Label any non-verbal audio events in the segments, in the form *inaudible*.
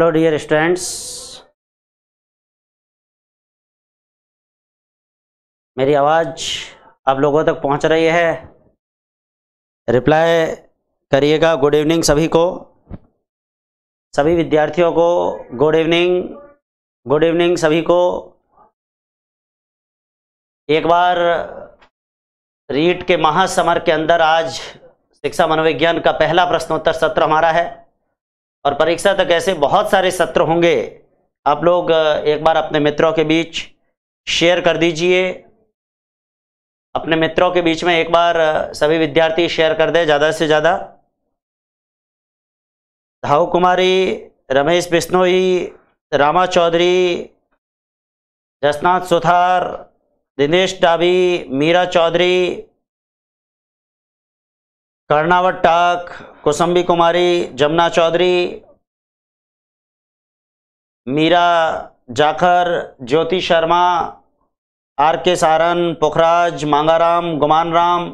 hello dear students मेरी आवाज़ आप लोगों तक पहुंच रही है रिप्लाई करिएगा गुड इवनिंग सभी को सभी विद्यार्थियों को गुड इवनिंग गुड इवनिंग सभी को एक बार रीट के महासमर के अंदर आज शिक्षा मनोविज्ञान का पहला प्रश्नोत्तर सत्र हमारा है और परीक्षा तक ऐसे बहुत सारे सत्र होंगे आप लोग एक बार अपने मित्रों के बीच शेयर कर दीजिए अपने मित्रों के बीच में एक बार सभी विद्यार्थी शेयर कर दें ज़्यादा से ज़्यादा धाव कुमारी रमेश बिश्नोई रामा चौधरी जसनाथ सुथार दिनेश डाबी मीरा चौधरी कर्णावट टाक कुसुम्बी कुमारी जमुना चौधरी मीरा जाखर ज्योति शर्मा आर के सारन पोखराज मांगाराम गुमान राम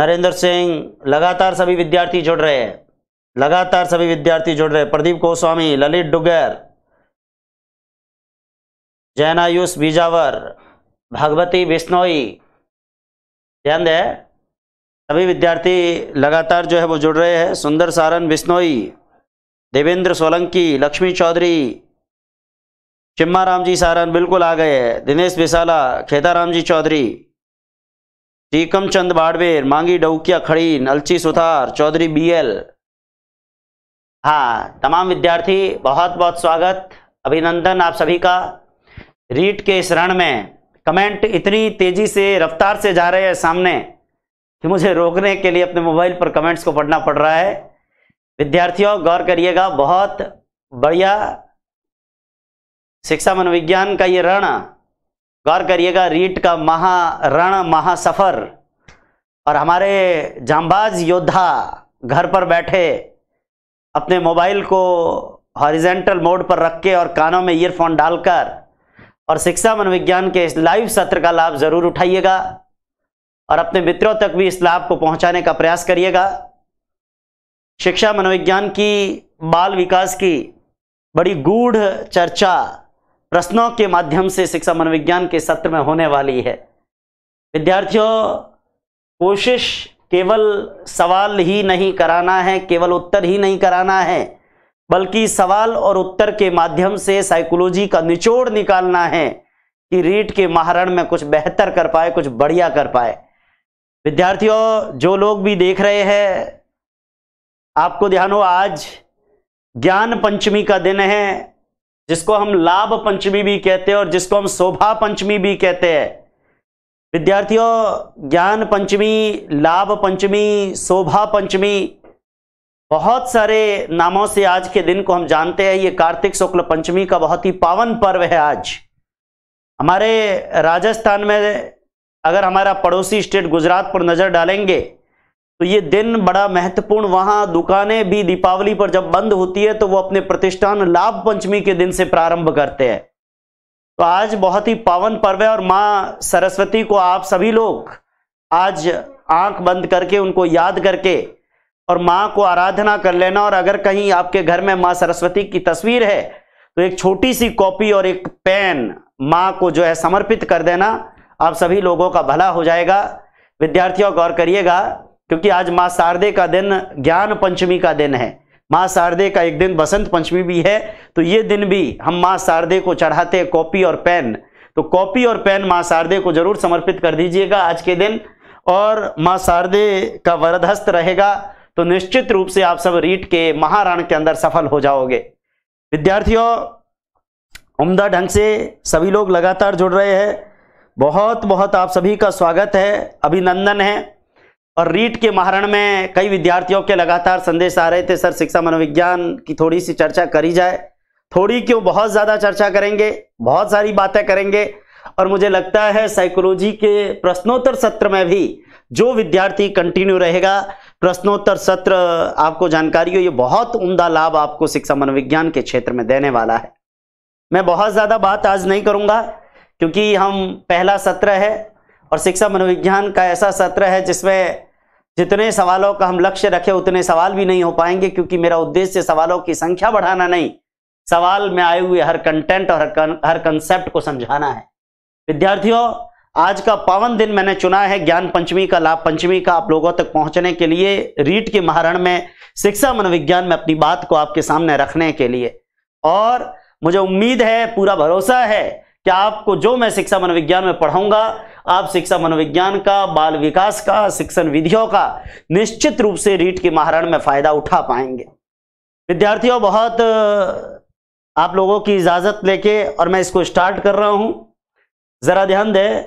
नरेंद्र सिंह लगातार सभी विद्यार्थी जुड़ रहे हैं लगातार सभी विद्यार्थी जुड़ रहे हैं प्रदीप गोस्वामी ललित डुगर जैनायुष बीजावर भगवती बिश्नोई ध्यान दें सभी विद्यार्थी लगातार जो है वो जुड़ रहे हैं सुंदर सारन बिश्नोई देवेंद्र सोलंकी लक्ष्मी चौधरी चिम्मा राम जी सारन बिल्कुल आ गए हैं दिनेश बिसाला खेताराम जी चौधरी टीकम चंद बाड़वेर मांगी डौकिया खड़ीन अलची सुथार चौधरी बीएल हाँ तमाम विद्यार्थी बहुत बहुत स्वागत अभिनंदन आप सभी का रीट के इस रण में कमेंट इतनी तेजी से रफ्तार से जा रहे हैं सामने कि मुझे रोकने के लिए अपने मोबाइल पर कमेंट्स को पढ़ना पड़ रहा है विद्यार्थियों गौर करिएगा बहुत बढ़िया शिक्षा मनोविज्ञान का ये रण गौर करिएगा रीट का महा रण महासफर और हमारे जांबाज योद्धा घर पर बैठे अपने मोबाइल को हॉरिजेंटल मोड पर रख के और कानों में ईयरफोन डालकर और शिक्षा मनोविज्ञान के इस लाइव सत्र का लाभ ज़रूर उठाइएगा और अपने मित्रों तक भी इस लाभ को पहुंचाने का प्रयास करिएगा शिक्षा मनोविज्ञान की बाल विकास की बड़ी गूढ़ चर्चा प्रश्नों के माध्यम से शिक्षा मनोविज्ञान के सत्र में होने वाली है विद्यार्थियों कोशिश केवल सवाल ही नहीं कराना है केवल उत्तर ही नहीं कराना है बल्कि सवाल और उत्तर के माध्यम से साइकोलॉजी का निचोड़ निकालना है कि रीट के महारण में कुछ बेहतर कर पाए कुछ बढ़िया कर पाए विद्यार्थियों जो लोग भी देख रहे हैं आपको ध्यान हो आज ज्ञान पंचमी का दिन है जिसको हम लाभ पंचमी भी कहते हैं और जिसको हम शोभा पंचमी भी कहते हैं विद्यार्थियों ज्ञान पंचमी लाभ पंचमी शोभा पंचमी बहुत सारे नामों से आज के दिन को हम जानते हैं ये कार्तिक शुक्ल पंचमी का बहुत ही पावन पर्व है आज हमारे राजस्थान में अगर हमारा पड़ोसी स्टेट गुजरात पर नजर डालेंगे तो ये दिन बड़ा महत्वपूर्ण वहां दुकानें भी दीपावली पर जब बंद होती है तो वो अपने प्रतिष्ठान लाभ पंचमी के दिन से प्रारंभ करते हैं तो आज बहुत ही पावन पर्व है और माँ सरस्वती को आप सभी लोग आज आंख बंद करके उनको याद करके और माँ को आराधना कर लेना और अगर कहीं आपके घर में माँ सरस्वती की तस्वीर है तो एक छोटी सी कॉपी और एक पेन माँ को जो है समर्पित कर देना आप सभी लोगों का भला हो जाएगा विद्यार्थियों गौर करिएगा क्योंकि आज माँ शारदे का दिन ज्ञान पंचमी का दिन है माँ शारदे का एक दिन बसंत पंचमी भी है तो ये दिन भी हम माँ शारदे को चढ़ाते हैं कॉपी और पेन तो कॉपी और पेन माँ शारदे को जरूर समर्पित कर दीजिएगा आज के दिन और माँ शारदे का वरदहस्त रहेगा तो निश्चित रूप से आप सब रीट के महाराण के अंदर सफल हो जाओगे विद्यार्थियों उमदा ढंग से सभी लोग लगातार जुड़ रहे हैं बहुत बहुत आप सभी का स्वागत है अभिनंदन है और रीट के महारण में कई विद्यार्थियों के लगातार संदेश आ रहे थे सर शिक्षा मनोविज्ञान की थोड़ी सी चर्चा करी जाए थोड़ी क्यों बहुत ज़्यादा चर्चा करेंगे बहुत सारी बातें करेंगे और मुझे लगता है साइकोलॉजी के प्रश्नोत्तर सत्र में भी जो विद्यार्थी कंटिन्यू रहेगा प्रश्नोत्तर सत्र आपको जानकारी हो ये बहुत उमदा लाभ आपको शिक्षा मनोविज्ञान के क्षेत्र में देने वाला है मैं बहुत ज़्यादा बात आज नहीं करूँगा क्योंकि हम पहला सत्र है और शिक्षा मनोविज्ञान का ऐसा सत्र है जिसमें जितने सवालों का हम लक्ष्य रखे उतने सवाल भी नहीं हो पाएंगे क्योंकि मेरा उद्देश्य सवालों की संख्या बढ़ाना नहीं सवाल में आए हुए हर कंटेंट और हर हर कंसेप्ट को समझाना है विद्यार्थियों आज का पावन दिन मैंने चुना है ज्ञान पंचमी का लाभ पंचमी का आप लोगों तक पहुंचने के लिए रीट के महारण में शिक्षा मनोविज्ञान में अपनी बात को आपके सामने रखने के लिए और मुझे उम्मीद है पूरा भरोसा है कि आपको जो मैं शिक्षा मनोविज्ञान में पढ़ाऊंगा आप शिक्षा मनोविज्ञान का बाल विकास का शिक्षण विधियों का निश्चित रूप से रीट के महारण में फायदा उठा पाएंगे विद्यार्थियों बहुत आप लोगों की इजाजत लेके और मैं इसको स्टार्ट कर रहा हूं जरा ध्यान दें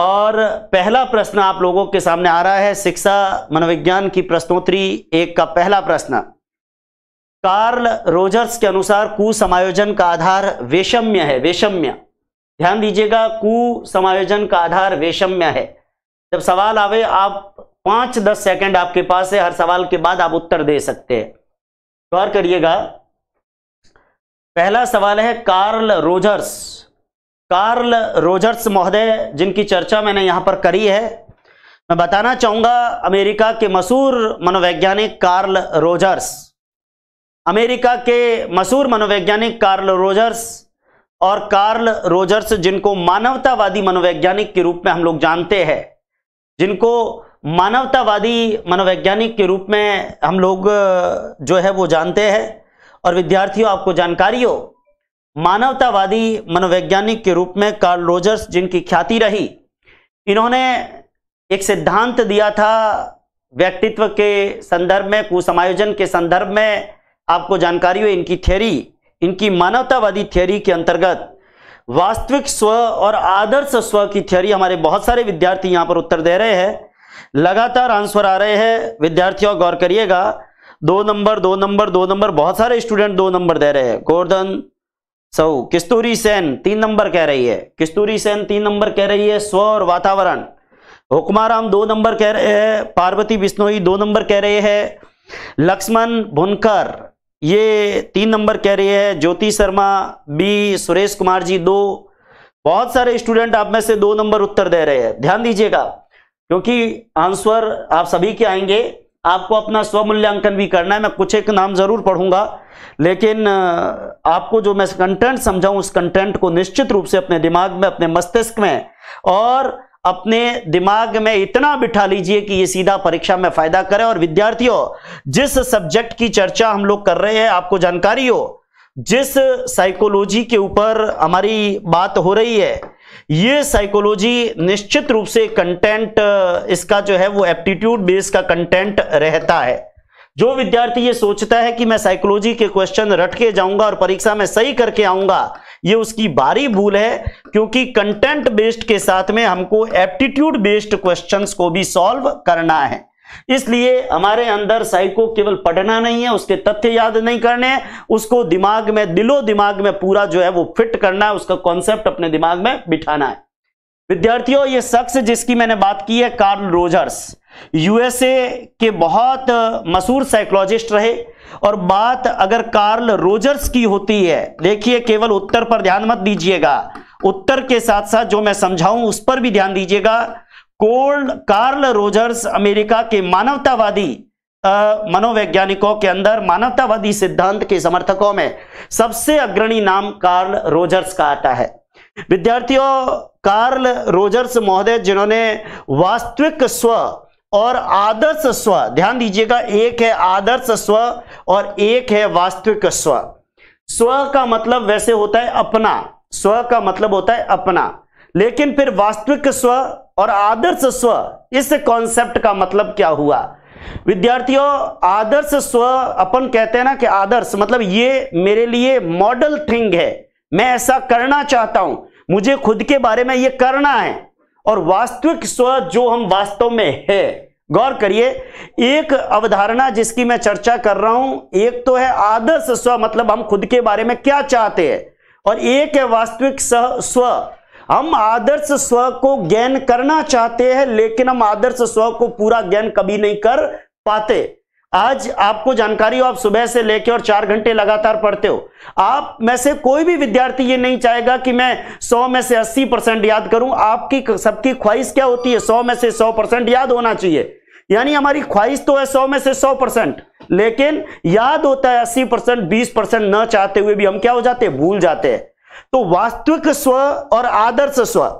और पहला प्रश्न आप लोगों के सामने आ रहा है शिक्षा मनोविज्ञान की प्रश्नोत्तरी एक का पहला प्रश्न कार्ल रोजर्स के अनुसार कुसमायोजन का आधार वैषम्य है वैषम्य ध्यान दीजिएगा कु समायोजन का आधार वैषम्य है जब सवाल आवे आप पांच दस सेकंड आपके पास है हर सवाल के बाद आप उत्तर दे सकते हैं गौर करिएगा पहला सवाल है कार्ल रोजर्स कार्ल रोजर्स महोदय जिनकी चर्चा मैंने यहां पर करी है मैं बताना चाहूंगा अमेरिका के मशहूर मनोवैज्ञानिक कार्ल रोजर्स अमेरिका के मशहूर मनोवैज्ञानिक कार्ल रोजर्स और कार्ल रोजर्स जिनको मानवतावादी मनोवैज्ञानिक के रूप में हम लोग जानते हैं जिनको मानवतावादी मनोवैज्ञानिक के रूप में हम लोग जो है वो जानते हैं और विद्यार्थियों आपको जानकारी हो मानवतावादी मनोवैज्ञानिक के रूप में कार्ल रोजर्स जिनकी ख्याति रही इन्होंने एक सिद्धांत दिया था व्यक्तित्व के संदर्भ में कुसमायोजन के संदर्भ में आपको जानकारी हो इनकी थेरी इनकी मानवतावादी थियरी के अंतर्गत वास्तविक स्व और आदर्श स्व की थियरी हमारे बहुत सारे विद्यार्थी यहाँ पर उत्तर दे रहे हैं लगातार आंसर आ रहे हैं विद्यार्थियों गौर करिएगा दो नंबर दो नंबर दो नंबर बहुत सारे स्टूडेंट दो नंबर दे रहे हैं गोर्धन सऊ किस्तूरी सेन तीन नंबर कह रही है किस्तूरी सेन तीन नंबर कह रही है स्व और वातावरण हुक्माराम दो नंबर कह रहे हैं पार्वती बिश्नोई दो नंबर कह रहे हैं लक्ष्मण भुनकर ये तीन नंबर कह रही है ज्योति शर्मा बी सुरेश कुमार जी दो बहुत सारे स्टूडेंट आप में से दो नंबर उत्तर दे रहे हैं ध्यान दीजिएगा क्योंकि आंसर आप सभी के आएंगे आपको अपना स्वमूल्यांकन भी करना है मैं कुछ एक नाम जरूर पढ़ूंगा लेकिन आपको जो मैं कंटेंट समझाऊं उस कंटेंट को निश्चित रूप से अपने दिमाग में अपने मस्तिष्क में और अपने दिमाग में इतना बिठा लीजिए कि ये सीधा परीक्षा में फायदा करे और विद्यार्थियों जिस सब्जेक्ट की चर्चा हम लोग कर रहे हैं आपको जानकारी हो जिस साइकोलॉजी के ऊपर हमारी बात हो रही है ये साइकोलॉजी निश्चित रूप से कंटेंट इसका जो है वो एप्टीट्यूड बेस का कंटेंट रहता है जो विद्यार्थी ये सोचता है कि मैं साइकोलॉजी के क्वेश्चन रट के जाऊंगा और परीक्षा में सही करके आऊंगा ये उसकी भारी भूल है क्योंकि कंटेंट बेस्ड के साथ में हमको एप्टीट्यूड बेस्ड क्वेश्चंस को भी सॉल्व करना है इसलिए हमारे अंदर साइको केवल पढ़ना नहीं है उसके तथ्य याद नहीं करने हैं उसको दिमाग में दिलो दिमाग में पूरा जो है वो फिट करना है उसका कॉन्सेप्ट अपने दिमाग में बिठाना है विद्यार्थियों ये शख्स जिसकी मैंने बात की है कार्ल रोजर्स यूएसए के बहुत मशहूर साइकोलॉजिस्ट रहे और बात अगर कार्ल रोजर्स की होती है देखिए केवल उत्तर पर ध्यान मत दीजिएगा उत्तर के साथ साथ जो मैं समझाऊं उस पर भी ध्यान दीजिएगा कोल्ड कार्ल रोजर्स अमेरिका के मानवतावादी मनोवैज्ञानिकों के अंदर मानवतावादी सिद्धांत के समर्थकों में सबसे अग्रणी नाम कार्ल रोजर्स का आता है विद्यार्थियों कार्ल रोजर्स महोदय जिन्होंने वास्तविक स्व और आदर्श स्व ध्यान दीजिएगा एक है आदर्श स्व और एक है वास्तविक स्व स्व का मतलब वैसे होता है अपना स्व का मतलब होता है अपना लेकिन फिर वास्तविक स्व और आदर्श स्व इस कॉन्सेप्ट का मतलब क्या हुआ विद्यार्थियों आदर्श स्व अपन कहते हैं ना कि आदर्श मतलब ये मेरे लिए मॉडल थिंग है मैं ऐसा करना चाहता हूं मुझे खुद के बारे में ये करना है और वास्तविक स्व जो हम वास्तव में है गौर करिए एक अवधारणा जिसकी मैं चर्चा कर रहा हूं एक तो है आदर्श स्व मतलब हम खुद के बारे में क्या चाहते हैं और एक है वास्तविक स्व हम आदर्श स्व को ज्ञान करना चाहते हैं लेकिन हम आदर्श स्व को पूरा ज्ञान कभी नहीं कर पाते आज आपको जानकारी हो आप सुबह से लेकर और चार घंटे लगातार पढ़ते हो आप में से कोई भी विद्यार्थी ये नहीं चाहेगा कि मैं 100 में से 80 परसेंट याद करूं आपकी सबकी ख्वाहिश क्या होती है 100 में से 100 परसेंट याद होना चाहिए यानी हमारी ख्वाहिश तो है 100 में से 100 परसेंट लेकिन याद होता है अस्सी परसेंट बीस परसेंट न चाहते हुए भी हम क्या हो जाते हैं भूल जाते हैं तो वास्तविक स्व और आदर्श स्व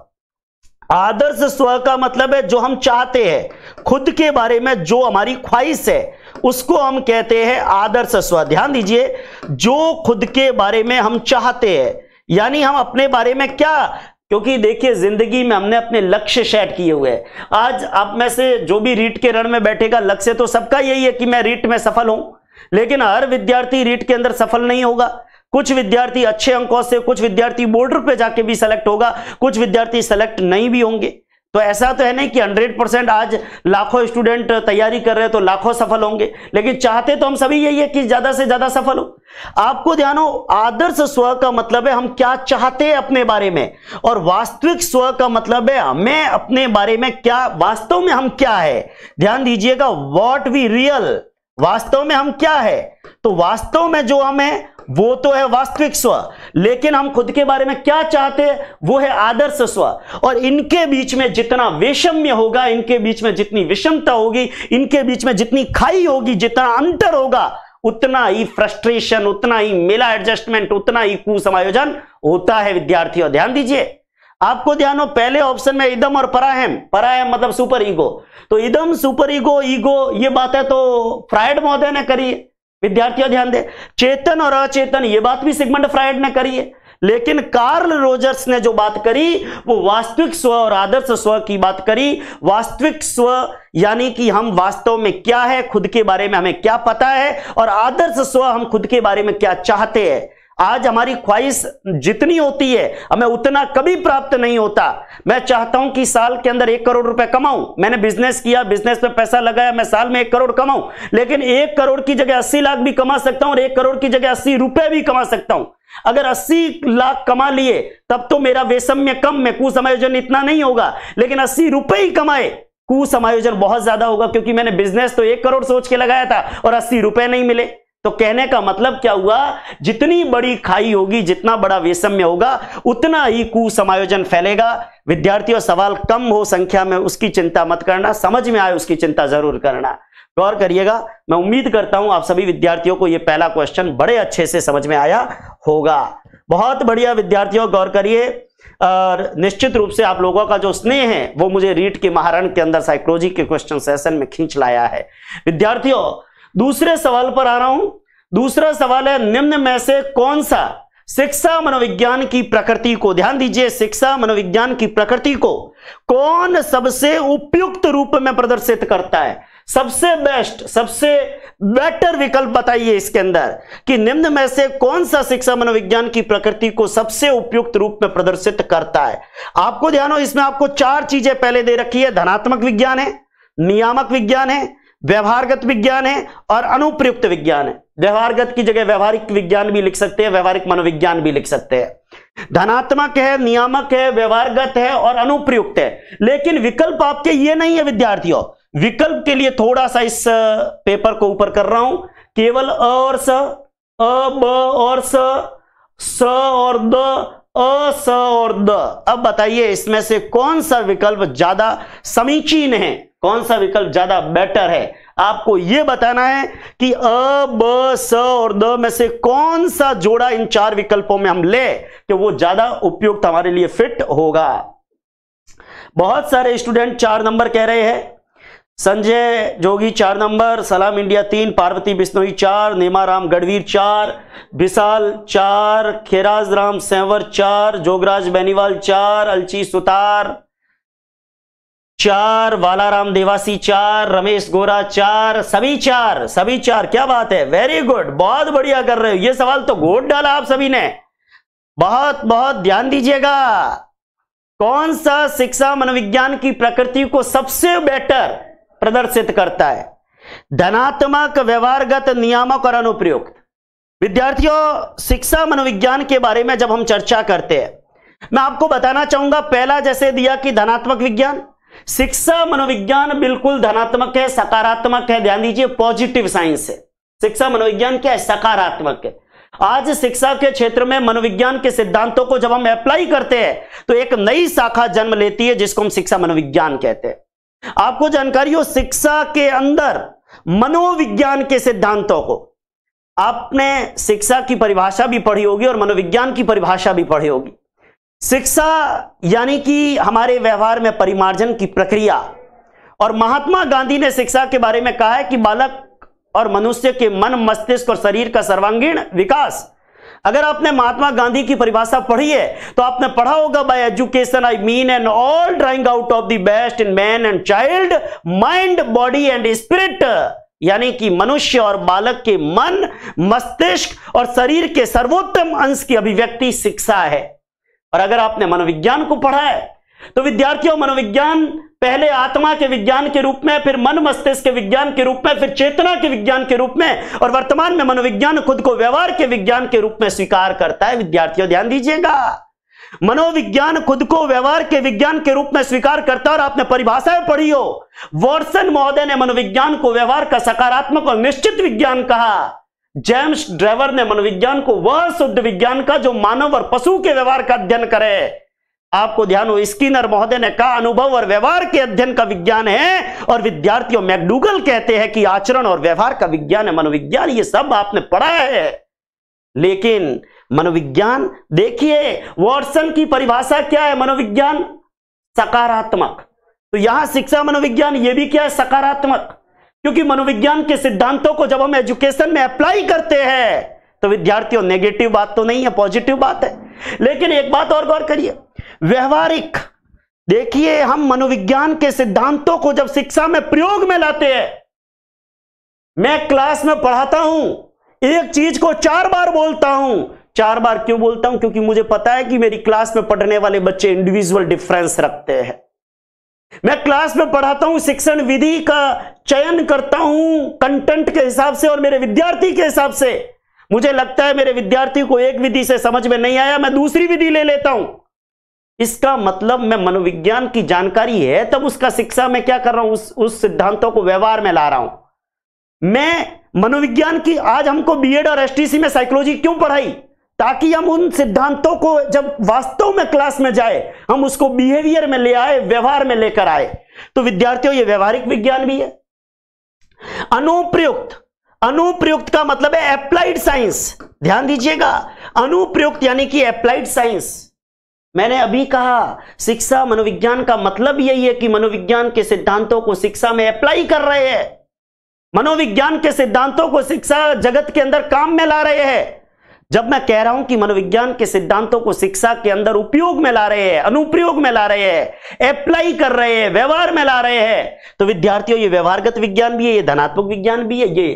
आदर्श स्व का मतलब है जो हम चाहते हैं खुद के बारे में जो हमारी ख्वाहिश है उसको हम कहते हैं आदर्श स्व ध्यान दीजिए जो खुद के बारे में हम चाहते हैं यानी हम अपने बारे में क्या क्योंकि देखिए जिंदगी में हमने अपने लक्ष्य सेट किए हुए हैं आज आप में से जो भी रीट के रण में बैठेगा लक्ष्य तो सबका यही है कि मैं रीट में सफल हूं लेकिन हर विद्यार्थी रीट के अंदर सफल नहीं होगा कुछ विद्यार्थी अच्छे अंकों से कुछ विद्यार्थी बॉर्डर पे जाके भी सेलेक्ट होगा कुछ विद्यार्थी सेलेक्ट नहीं भी होंगे तो ऐसा तो है नहीं कि 100 परसेंट आज लाखों स्टूडेंट तैयारी कर रहे हैं तो लाखों सफल होंगे लेकिन चाहते तो हम सभी यही है कि ज्यादा से ज्यादा सफल हो आपको ध्यान हो आदर्श स्व का मतलब है हम क्या चाहते हैं अपने बारे में और वास्तविक स्व का मतलब है हमें अपने बारे में क्या वास्तव में हम क्या है ध्यान दीजिएगा वॉट वी रियल वास्तव में हम क्या है तो वास्तव में जो हम है वो तो है वास्तविक स्व लेकिन हम खुद के बारे में क्या चाहते हैं वो है आदर्श स्व और इनके बीच में जितना वैषम्य होगा इनके बीच में जितनी विषमता होगी इनके बीच में जितनी खाई होगी जितना अंतर होगा उतना ही फ्रस्ट्रेशन उतना ही मेला एडजस्टमेंट उतना ही कुसमायोजन होता है विद्यार्थियों ध्यान दीजिए आपको ध्यान हो पहले ऑप्शन में इदम और पराहम पराहम मतलब सुपर ईगो तो इदम सुपर ईगो ईगो ये बात तो है तो फ्राइड महोदय ने करी विद्यार्थियों ध्यान दे चेतन और अचेतन ये बात भी सिगमंड फ्रायड ने करी है लेकिन कार्ल रोजर्स ने जो बात करी वो वास्तविक स्व और आदर्श स्व की बात करी वास्तविक स्व यानी कि हम वास्तव में क्या है खुद के बारे में हमें क्या पता है और आदर्श स्व हम खुद के बारे में क्या चाहते हैं आज हमारी ख्वाहिश जितनी होती है हमें उतना कभी प्राप्त नहीं होता मैं चाहता हूं कि साल के अंदर एक करोड़ रुपए कमाऊं मैंने बिजनेस किया बिजनेस पे पैसा लगाया मैं साल में एक करोड़ कमाऊं लेकिन एक करोड़ की जगह अस्सी लाख भी कमा सकता हूं और एक करोड़ की जगह अस्सी रुपए भी कमा सकता हूं अगर 80 लाख कमा लिए तब तो मेरा में कम में कुसमायोजन इतना नहीं होगा लेकिन अस्सी रुपए ही कमाए कुसमायोजन बहुत ज्यादा होगा क्योंकि मैंने बिजनेस तो एक करोड़ सोच के लगाया था और अस्सी रुपए नहीं मिले तो कहने का मतलब क्या हुआ जितनी बड़ी खाई होगी जितना बड़ा वैषम्य होगा उतना ही कुसमायोजन फैलेगा विद्यार्थियों सवाल कम हो संख्या में उसकी चिंता मत करना समझ में आए उसकी चिंता जरूर करना गौर तो करिएगा मैं उम्मीद करता हूं आप सभी विद्यार्थियों को यह पहला क्वेश्चन बड़े अच्छे से समझ में आया होगा बहुत बढ़िया विद्यार्थियों गौर करिए और निश्चित रूप से आप लोगों का जो स्नेह है वो मुझे रीट के महारण के अंदर साइकोलॉजी के क्वेश्चन सेशन में खींच लाया है विद्यार्थियों दूसरे सवाल पर आ रहा हूं दूसरा सवाल है निम्न में से कौन सा शिक्षा मनोविज्ञान की प्रकृति को ध्यान दीजिए शिक्षा मनोविज्ञान की प्रकृति को कौन सबसे उपयुक्त रूप में प्रदर्शित करता है सबसे बेस्ट सबसे बेटर विकल्प बताइए इसके अंदर कि निम्न में से कौन सा शिक्षा मनोविज्ञान की प्रकृति को सबसे उपयुक्त रूप में प्रदर्शित करता है आपको ध्यान हो इसमें आपको चार चीजें पहले दे रखी है धनात्मक विज्ञान है नियामक विज्ञान है व्यवहारगत विज्ञान है और अनुप्रयुक्त विज्ञान है व्यवहारगत की जगह व्यवहारिक विज्ञान भी लिख सकते हैं व्यवहारिक मनोविज्ञान भी लिख सकते हैं धनात्मक है नियामक है व्यवहारगत है और अनुप्रयुक्त है लेकिन विकल्प आपके ये नहीं है विद्यार्थियों विकल्प के लिए थोड़ा सा इस पेपर को ऊपर कर रहा हूं केवल अ और स अ ब और स स और द अ स और द अब बताइए इसमें से कौन सा विकल्प ज्यादा समीचीन है कौन सा विकल्प ज्यादा बेटर है आपको यह बताना है कि अ ब स और द में से कौन सा जोड़ा इन चार विकल्पों में हम ले कि वो ज्यादा उपयुक्त हमारे लिए फिट होगा बहुत सारे स्टूडेंट चार नंबर कह रहे हैं संजय जोगी चार नंबर सलाम इंडिया तीन पार्वती बिश्नोई चार नेमाराम गढ़वीर चार विशाल चार खेराज राम सेंवर चार जोगराज बेनीवाल चार अलची सुतार चार वालाराम देवासी चार रमेश गोरा चार सभी चार सभी चार क्या बात है वेरी गुड बहुत बढ़िया कर रहे हो ये सवाल तो गोट डाला आप सभी ने बहुत बहुत ध्यान दीजिएगा कौन सा शिक्षा मनोविज्ञान की प्रकृति को सबसे बेटर प्रदर्शित करता है धनात्मक व्यवहारगत नियामक और अनुप्रयुक्त विद्यार्थियों शिक्षा मनोविज्ञान के बारे में जब हम चर्चा करते हैं मैं आपको बताना चाहूंगा पहला जैसे दिया कि धनात्मक विज्ञान शिक्षा मनोविज्ञान बिल्कुल धनात्मक है सकारात्मक है ध्यान दीजिए पॉजिटिव साइंस है शिक्षा मनोविज्ञान क्या है सकारात्मक है आज शिक्षा के क्षेत्र में मनोविज्ञान के सिद्धांतों को जब हम अप्लाई करते हैं तो एक नई शाखा जन्म लेती है जिसको हम शिक्षा मनोविज्ञान कहते हैं आपको जानकारी हो शिक्षा के अंदर मनोविज्ञान के सिद्धांतों को आपने शिक्षा की परिभाषा भी पढ़ी होगी और मनोविज्ञान की परिभाषा भी पढ़ी होगी शिक्षा यानी कि हमारे व्यवहार में परिमार्जन की प्रक्रिया और महात्मा गांधी ने शिक्षा के बारे में कहा है कि बालक और मनुष्य के मन मस्तिष्क और शरीर का सर्वांगीण विकास अगर आपने महात्मा गांधी की परिभाषा पढ़ी है तो आपने पढ़ा होगा by education I mean and all drawing out of the best in man and child mind body and spirit यानी कि मनुष्य और बालक के मन मस्तिष्क और शरीर के सर्वोत्तम अंश की अभिव्यक्ति शिक्षा है और अगर आपने मनोविज्ञान को पढ़ा है तो विद्यार्थियों मनोविज्ञान पहले आत्मा के विज्ञान के रूप में फिर मन मस्तिष्क के विज्ञान के रूप में फिर चेतना के विज्ञान के रूप में और वर्तमान में मनोविज्ञान खुद को व्यवहार के विज्ञान के रूप में स्वीकार करता है विद्यार्थियों ध्यान दीजिएगा मनोविज्ञान खुद को व्यवहार के विज्ञान के रूप में स्वीकार करता है और आपने परिभाषाएं पढ़ी हो वॉर्सन महोदय ने मनोविज्ञान को व्यवहार का सकारात्मक और निश्चित विज्ञान कहा जेम्स ड्राइवर ने मनोविज्ञान को वह शुद्ध विज्ञान का जो मानव और पशु के व्यवहार का अध्ययन करे आपको ध्यान हो स्किनर महोदय ने कहा अनुभव और व्यवहार के अध्ययन का विज्ञान है और विद्यार्थियों मैकडूगल कहते हैं कि आचरण और व्यवहार का विज्ञान है मनोविज्ञान ये सब आपने पढ़ा है लेकिन मनोविज्ञान देखिए वॉटसन की परिभाषा क्या है मनोविज्ञान सकारात्मक तो यहां शिक्षा मनोविज्ञान ये भी क्या है सकारात्मक क्योंकि मनोविज्ञान के सिद्धांतों को जब हम एजुकेशन में अप्लाई करते हैं तो विद्यार्थियों नेगेटिव बात तो नहीं है पॉजिटिव बात है लेकिन एक बात और गौर करिए व्यवहारिक देखिए हम मनोविज्ञान के सिद्धांतों को जब शिक्षा में प्रयोग में लाते हैं मैं क्लास में पढ़ाता हूं एक चीज को चार बार बोलता हूं चार बार क्यों बोलता हूं क्योंकि मुझे पता है कि मेरी क्लास में पढ़ने वाले बच्चे इंडिविजुअल डिफरेंस रखते हैं मैं क्लास में पढ़ाता हूं शिक्षण विधि का चयन करता हूं कंटेंट के हिसाब से और मेरे विद्यार्थी के हिसाब से मुझे लगता है मेरे विद्यार्थी को एक विधि से समझ में नहीं आया मैं दूसरी विधि ले लेता हूं इसका मतलब मैं मनोविज्ञान की जानकारी है तब उसका शिक्षा में क्या कर रहा हूं उस उस सिद्धांतों को व्यवहार में ला रहा हूं मैं मनोविज्ञान की आज हमको बीएड और एसटीसी में साइकोलॉजी क्यों पढ़ाई ताकि हम उन सिद्धांतों को जब वास्तव में क्लास में जाए हम उसको बिहेवियर में ले आए व्यवहार में लेकर आए तो विद्यार्थियों ये व्यवहारिक विज्ञान भी है अनुप्रयुक्त अनुप्रयुक्त का मतलब है एप्लाइड साइंस ध्यान दीजिएगा अनुप्रयुक्त यानी कि एप्लाइड साइंस मैंने अभी कहा शिक्षा मनोविज्ञान का मतलब यही है कि मनोविज्ञान के सिद्धांतों को शिक्षा में अप्लाई कर रहे हैं मनोविज्ञान के सिद्धांतों को शिक्षा जगत के अंदर काम में ला रहे हैं जब मैं कह रहा हूं कि मनोविज्ञान के सिद्धांतों को शिक्षा के अंदर उपयोग में ला रहे हैं अनुप्रयोग में ला रहे हैं अप्लाई कर रहे हैं व्यवहार में ला रहे हैं तो विद्यार्थियों ये व्यवहारगत विज्ञान भी है ये धनात्मक विज्ञान भी है ये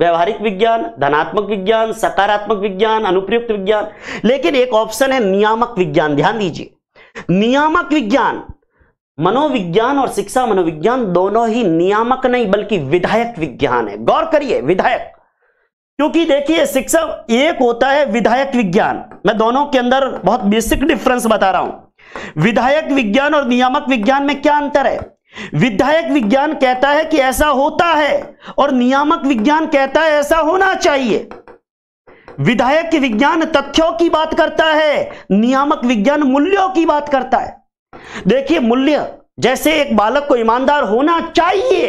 व्यवहारिक विज्ञान धनात्मक विज्ञान सकारात्मक विज्ञान अनुप्रयुक्त विज्ञान लेकिन एक ऑप्शन है नियामक विज्ञान ध्यान दीजिए नियामक विज्ञान मनोविज्ञान और शिक्षा मनोविज्ञान दोनों ही नियामक नहीं बल्कि विधायक विज्ञान है गौर करिए विधायक क्योंकि देखिए शिक्षक एक होता है विधायक विज्ञान मैं दोनों के अंदर बहुत बेसिक डिफरेंस बता रहा हूं विधायक विज्ञान और नियामक विज्ञान में क्या अंतर है विधायक विज्ञान कहता है कि ऐसा होता है और नियामक विज्ञान कहता है ऐसा होना चाहिए विधायक विज्ञान तथ्यों की बात करता है नियामक विज्ञान मूल्यों की बात करता है देखिए मूल्य जैसे एक बालक को ईमानदार होना चाहिए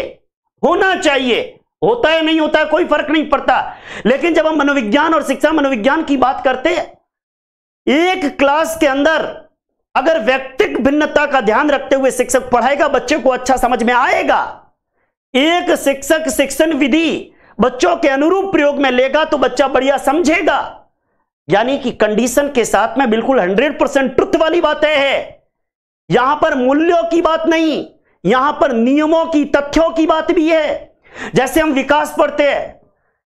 होना चाहिए होता है नहीं होता है कोई फर्क नहीं पड़ता लेकिन जब हम मनोविज्ञान और शिक्षा मनोविज्ञान की बात करते हैं एक क्लास के अंदर अगर व्यक्तिक भिन्नता का ध्यान रखते हुए शिक्षक पढ़ाएगा बच्चे को अच्छा समझ में आएगा एक शिक्षक शिक्षण विधि बच्चों के अनुरूप प्रयोग में लेगा तो बच्चा बढ़िया समझेगा यानी कि कंडीशन के साथ में बिल्कुल 100 परसेंट ट्रुथ वाली बातें हैं यहां पर मूल्यों की बात नहीं यहां पर नियमों की तथ्यों की बात भी है जैसे हम विकास पढ़ते हैं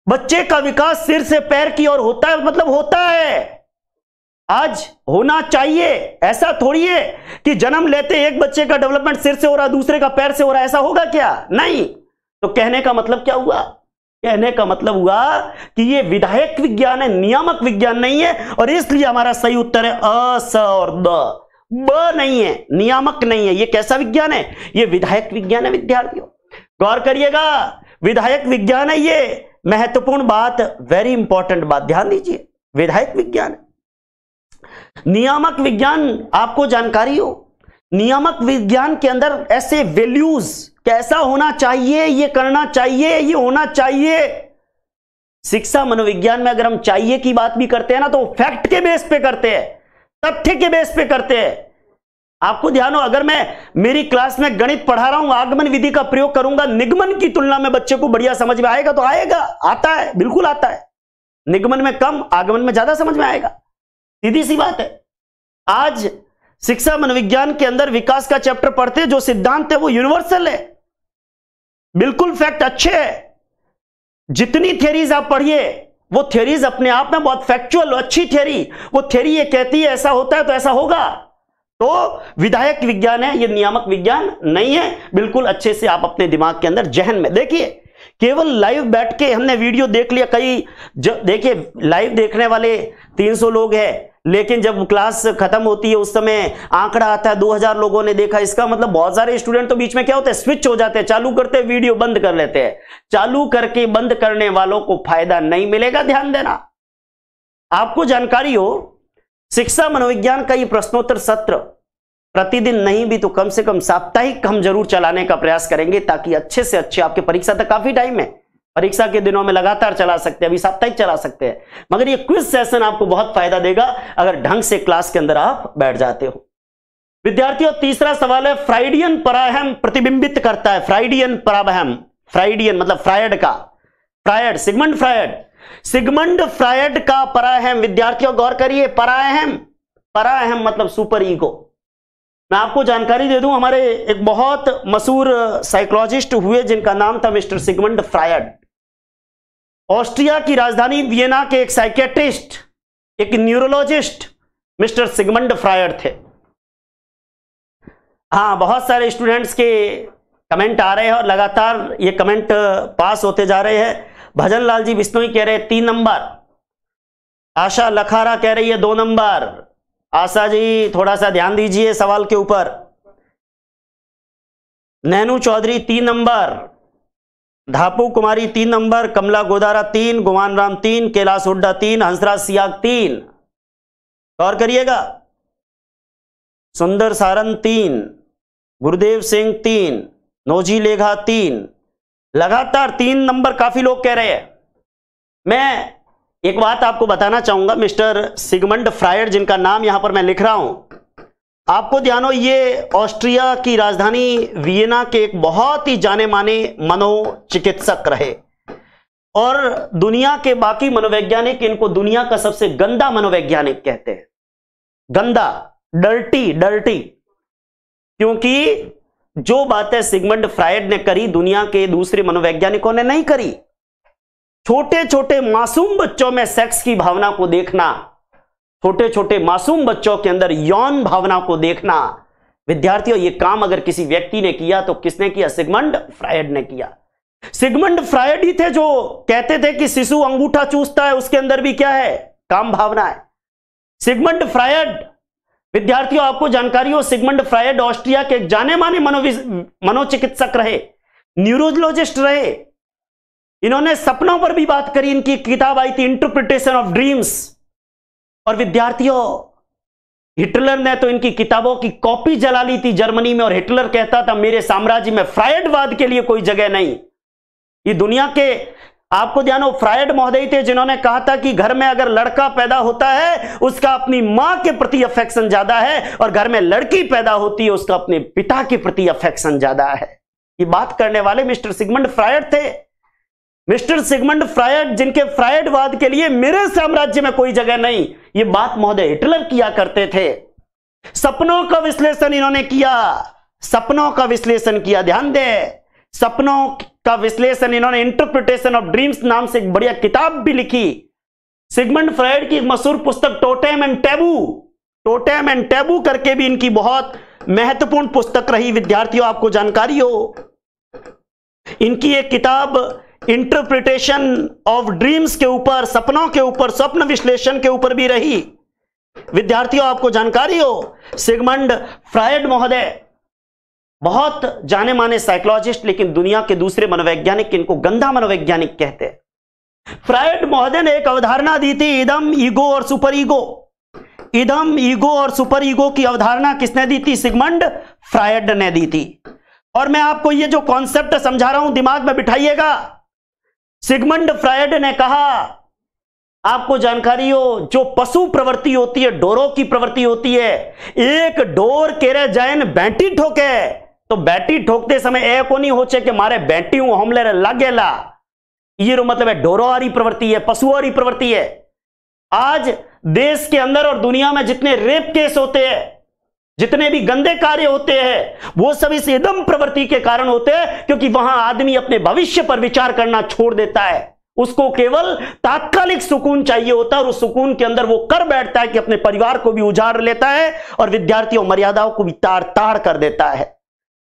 बच्चे का विकास सिर से पैर की ओर होता है मतलब होता है आज होना चाहिए ऐसा थोड़ी है कि जन्म लेते एक बच्चे का डेवलपमेंट सिर से हो रहा दूसरे का पैर से हो रहा है ऐसा होगा क्या नहीं तो कहने का मतलब क्या हुआ कहने का मतलब हुआ कि ये विधायक विज्ञान है नियामक विज्ञान नहीं है और इसलिए हमारा सही उत्तर है अ स और द ब नहीं है नियामक नहीं है ये कैसा विज्ञान है ये विधायक विज्ञान है विद्यार्थियों गौर करिएगा विधायक विज्ञान है ये महत्वपूर्ण बात वेरी इंपॉर्टेंट बात ध्यान दीजिए विधायक विज्ञान नियामक विज्ञान आपको जानकारी हो नियामक विज्ञान के अंदर ऐसे वैल्यूज कैसा होना चाहिए ये करना चाहिए ये होना चाहिए शिक्षा मनोविज्ञान में अगर हम चाहिए की बात भी करते हैं ना तो फैक्ट के बेस पे करते हैं तथ्य के बेस पे करते हैं आपको ध्यान हो अगर मैं मेरी क्लास में गणित पढ़ा रहा हूं आगमन विधि का प्रयोग करूंगा निगमन की तुलना में बच्चे को बढ़िया समझ में आएगा तो आएगा आता है बिल्कुल आता है निगमन में कम आगमन में ज्यादा समझ में आएगा सीधी सी बात है आज शिक्षा मनोविज्ञान के अंदर विकास का चैप्टर पढ़ते जो सिद्धांत है वो यूनिवर्सल है बिल्कुल फैक्ट अच्छे है जितनी थियरीज आप पढ़िए वो थियरीज अपने आप में बहुत फैक्चुअल अच्छी थियरी वो थियरी ये कहती है ऐसा होता है तो ऐसा होगा तो विधायक विज्ञान है ये नियामक विज्ञान नहीं है बिल्कुल अच्छे से आप अपने दिमाग के अंदर जहन में देखिए केवल लाइव बैठ के हमने वीडियो देख लिया कई जब देखिए लाइव देखने वाले 300 लोग हैं लेकिन जब क्लास खत्म होती है उस समय आंकड़ा आता है 2000 लोगों ने देखा इसका मतलब बहुत सारे स्टूडेंट तो बीच में क्या होते हैं स्विच हो जाते हैं चालू करते हैं वीडियो बंद कर लेते हैं चालू करके बंद करने वालों को फायदा नहीं मिलेगा ध्यान देना आपको जानकारी हो शिक्षा मनोविज्ञान का ये प्रश्नोत्तर सत्र प्रतिदिन नहीं भी तो कम से कम साप्ताहिक हम जरूर चलाने का प्रयास करेंगे ताकि अच्छे से अच्छे आपके परीक्षा तक काफी टाइम है परीक्षा के दिनों में लगातार चला सकते हैं अभी साप्ताहिक चला सकते हैं मगर ये क्विज सेशन आपको बहुत फायदा देगा अगर ढंग से क्लास के अंदर आप बैठ जाते हो विद्यार्थियों तीसरा सवाल है फ्राइडियन पराहम प्रतिबिंबित करता है फ्राइडियन पराबहम फ्राइडियन मतलब फ्रायड का Freud Sigmund Freud Sigmund Freud का पराहम विद्यार्थियों गौर करिए पराहम पराहम मतलब सुपर ईगो मैं आपको जानकारी दे दूं हमारे एक बहुत मशहूर साइकोलॉजिस्ट हुए जिनका नाम था मिस्टर सिगमंड फ्रायड ऑस्ट्रिया की राजधानी वियना के एक साइकेट्रिस्ट एक न्यूरोलॉजिस्ट मिस्टर सिगमंड फ्रायड थे हाँ बहुत सारे स्टूडेंट्स के कमेंट आ रहे हैं और लगातार ये कमेंट पास होते जा रहे हैं भजन लाल जी बिश्नोई कह रहे तीन नंबर आशा लखारा कह रही है दो नंबर आशा जी थोड़ा सा ध्यान दीजिए सवाल के ऊपर नैनू चौधरी तीन नंबर धापू कुमारी तीन नंबर कमला गोदारा तीन गुमान राम तीन कैलाश हुड्डा तीन हंसराज सियाग तीन और करिएगा सुंदर सारन तीन गुरुदेव सिंह तीन नोजी लेघा तीन लगातार तीन नंबर काफी लोग कह रहे हैं मैं एक बात आपको बताना चाहूंगा मिस्टर सिगमंड फ्रायर जिनका नाम यहां पर मैं लिख रहा हूं आपको हो ये ऑस्ट्रिया की राजधानी वियना के एक बहुत ही जाने माने मनोचिकित्सक रहे और दुनिया के बाकी मनोवैज्ञानिक इनको दुनिया का सबसे गंदा मनोवैज्ञानिक कहते हैं गंदा डर्टी डर्टी क्योंकि जो बातें सिगमंड फ्रायड ने करी दुनिया के दूसरे मनोवैज्ञानिकों ने नहीं करी छोटे छोटे मासूम बच्चों में सेक्स की भावना को देखना छोटे छोटे मासूम बच्चों के अंदर यौन भावना को देखना विद्यार्थियों ये काम अगर किसी व्यक्ति ने किया तो किसने किया सिगमंड फ्रायड ने किया सिगमंड फ्रायड ही थे जो कहते थे कि शिशु अंगूठा चूसता है उसके अंदर भी क्या है काम भावना है सिगमंड फ्रायड विद्यार्थियों आपको जानकारी हो सिगमंड फ्रायड ऑस्ट्रिया के जाने माने मनोचिकित्सक रहे न्यूरोलॉजिस्ट रहे इन्होंने सपनों पर भी बात करी इनकी किताब आई थी इंटरप्रिटेशन ऑफ ड्रीम्स और विद्यार्थियों हिटलर ने तो इनकी किताबों की कॉपी जला ली थी जर्मनी में और हिटलर कहता था मेरे साम्राज्य में फ्रायडवाद के लिए कोई जगह नहीं ये दुनिया के आपको ध्यान हो फ्राइड महोदय थे जिन्होंने कहा था कि घर में अगर लड़का पैदा होता है उसका अपनी मां के प्रति अफेक्शन ज्यादा है और घर में लड़की पैदा होती है उसका अपने पिता के प्रति अफेक्शन ज्यादा है ये बात करने वाले मिस्टर सिगमंड फ्रायड थे मिस्टर सिगमंड फ्रायड जिनके फ्रायडवाद के लिए मेरे साम्राज्य में कोई जगह नहीं ये बात महोदय हिटलर किया करते थे सपनों का विश्लेषण इन्होंने किया सपनों का विश्लेषण किया ध्यान दे सपनों का विश्लेषण इन्होंने इंटरप्रिटेशन ऑफ ड्रीम्स नाम से एक बढ़िया किताब भी लिखी सिगमंड फ्रेड की मशहूर पुस्तक totem and taboo totem and taboo करके भी इनकी बहुत महत्वपूर्ण पुस्तक रही विद्यार्थियों आपको जानकारी हो इनकी एक किताब इंटरप्रिटेशन ऑफ ड्रीम्स के ऊपर सपनों के ऊपर स्वप्न विश्लेषण के ऊपर भी रही विद्यार्थियों आपको जानकारी हो सिगमंड फ्रायड महोदय बहुत जाने माने साइकोलॉजिस्ट लेकिन दुनिया के दूसरे मनोवैज्ञानिक इनको गंदा मनोवैज्ञानिक कहते हैं फ्रायड महोदय ने एक अवधारणा दी थी इदम ईगो और सुपर ईगो इदम ईगो और सुपर ईगो की अवधारणा किसने दी थी सिगमंड फ्रायड ने दी थी और मैं आपको ये जो कॉन्सेप्ट समझा रहा हूं दिमाग में बिठाइएगा सिगमंड फ्रायड ने कहा आपको जानकारी हो जो पशु प्रवृत्ति होती है डोरों की प्रवृत्ति होती है एक डोर केरे जैन बैठी ठोके तो समय ए को नहीं हो કોની હોચે કે મારે બેટી હું હમલે લાગેલા ये मतलब है ढोरोहारी प्रवृत्ति है पशुहारी प्रवृत्ति है आज देश के अंदर और दुनिया में जितने रेप केस होते हैं जितने भी गंदे कार्य होते हैं वो सब इस एकदम प्रवृत्ति के कारण होते हैं क्योंकि वहां आदमी अपने भविष्य पर विचार करना छोड़ देता है उसको केवल तात्कालिक सुकून चाहिए होता है और उस सुकून के अंदर वो कर बैठता है कि अपने परिवार को भी उजाड़ लेता है और विद्यार्थियों मर्यादाओं को भी तार तार कर देता है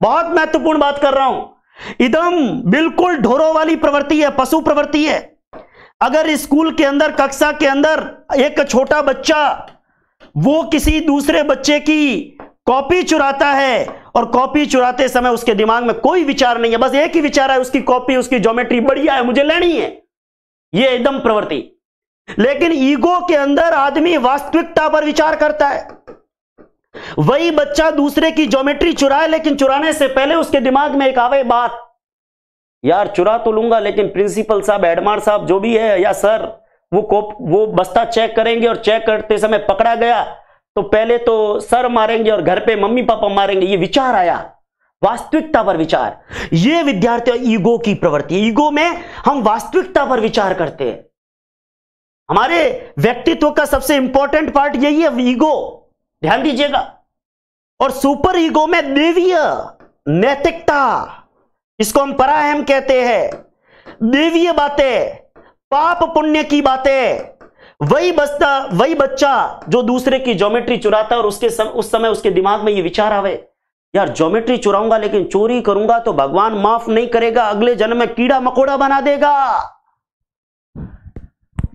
बहुत महत्वपूर्ण बात कर रहा हूं इदम बिल्कुल ढोरों वाली प्रवृत्ति है पशु प्रवृत्ति है अगर स्कूल के अंदर कक्षा के अंदर एक छोटा बच्चा वो किसी दूसरे बच्चे की कॉपी चुराता है और कॉपी चुराते समय उसके दिमाग में कोई विचार नहीं है बस एक ही विचार है उसकी कॉपी उसकी ज्योमेट्री बढ़िया है मुझे लेनी है ये एकदम प्रवृत्ति लेकिन ईगो के अंदर आदमी वास्तविकता पर विचार करता है वही बच्चा दूसरे की ज्योमेट्री चुराए लेकिन चुराने से पहले उसके दिमाग में एक आवे बात यार चुरा तो लूंगा लेकिन प्रिंसिपल साहब हेडमार साहब जो भी है या सर वो कोप वो बस्ता चेक करेंगे और चेक करते समय पकड़ा गया तो पहले तो सर मारेंगे और घर पे मम्मी पापा मारेंगे ये विचार आया वास्तविकता पर विचार ये विद्यार्थी ईगो की प्रवृत्ति ईगो में हम वास्तविकता पर विचार करते हैं हमारे व्यक्तित्व का सबसे इंपॉर्टेंट पार्ट यही है ईगो ध्यान दीजिएगा और सुपर ईगो में दिव्य नैतिकता इसको हम पराहम कहते हैं दिव्य बातें पाप पुण्य की बातें वही बस्ता वही बच्चा जो दूसरे की ज्योमेट्री चुराता है और उसके सम, उस समय उसके दिमाग में ये विचार आवे यार ज्योमेट्री चुराऊंगा लेकिन चोरी करूंगा तो भगवान माफ नहीं करेगा अगले जन्म में कीड़ा मकोड़ा बना देगा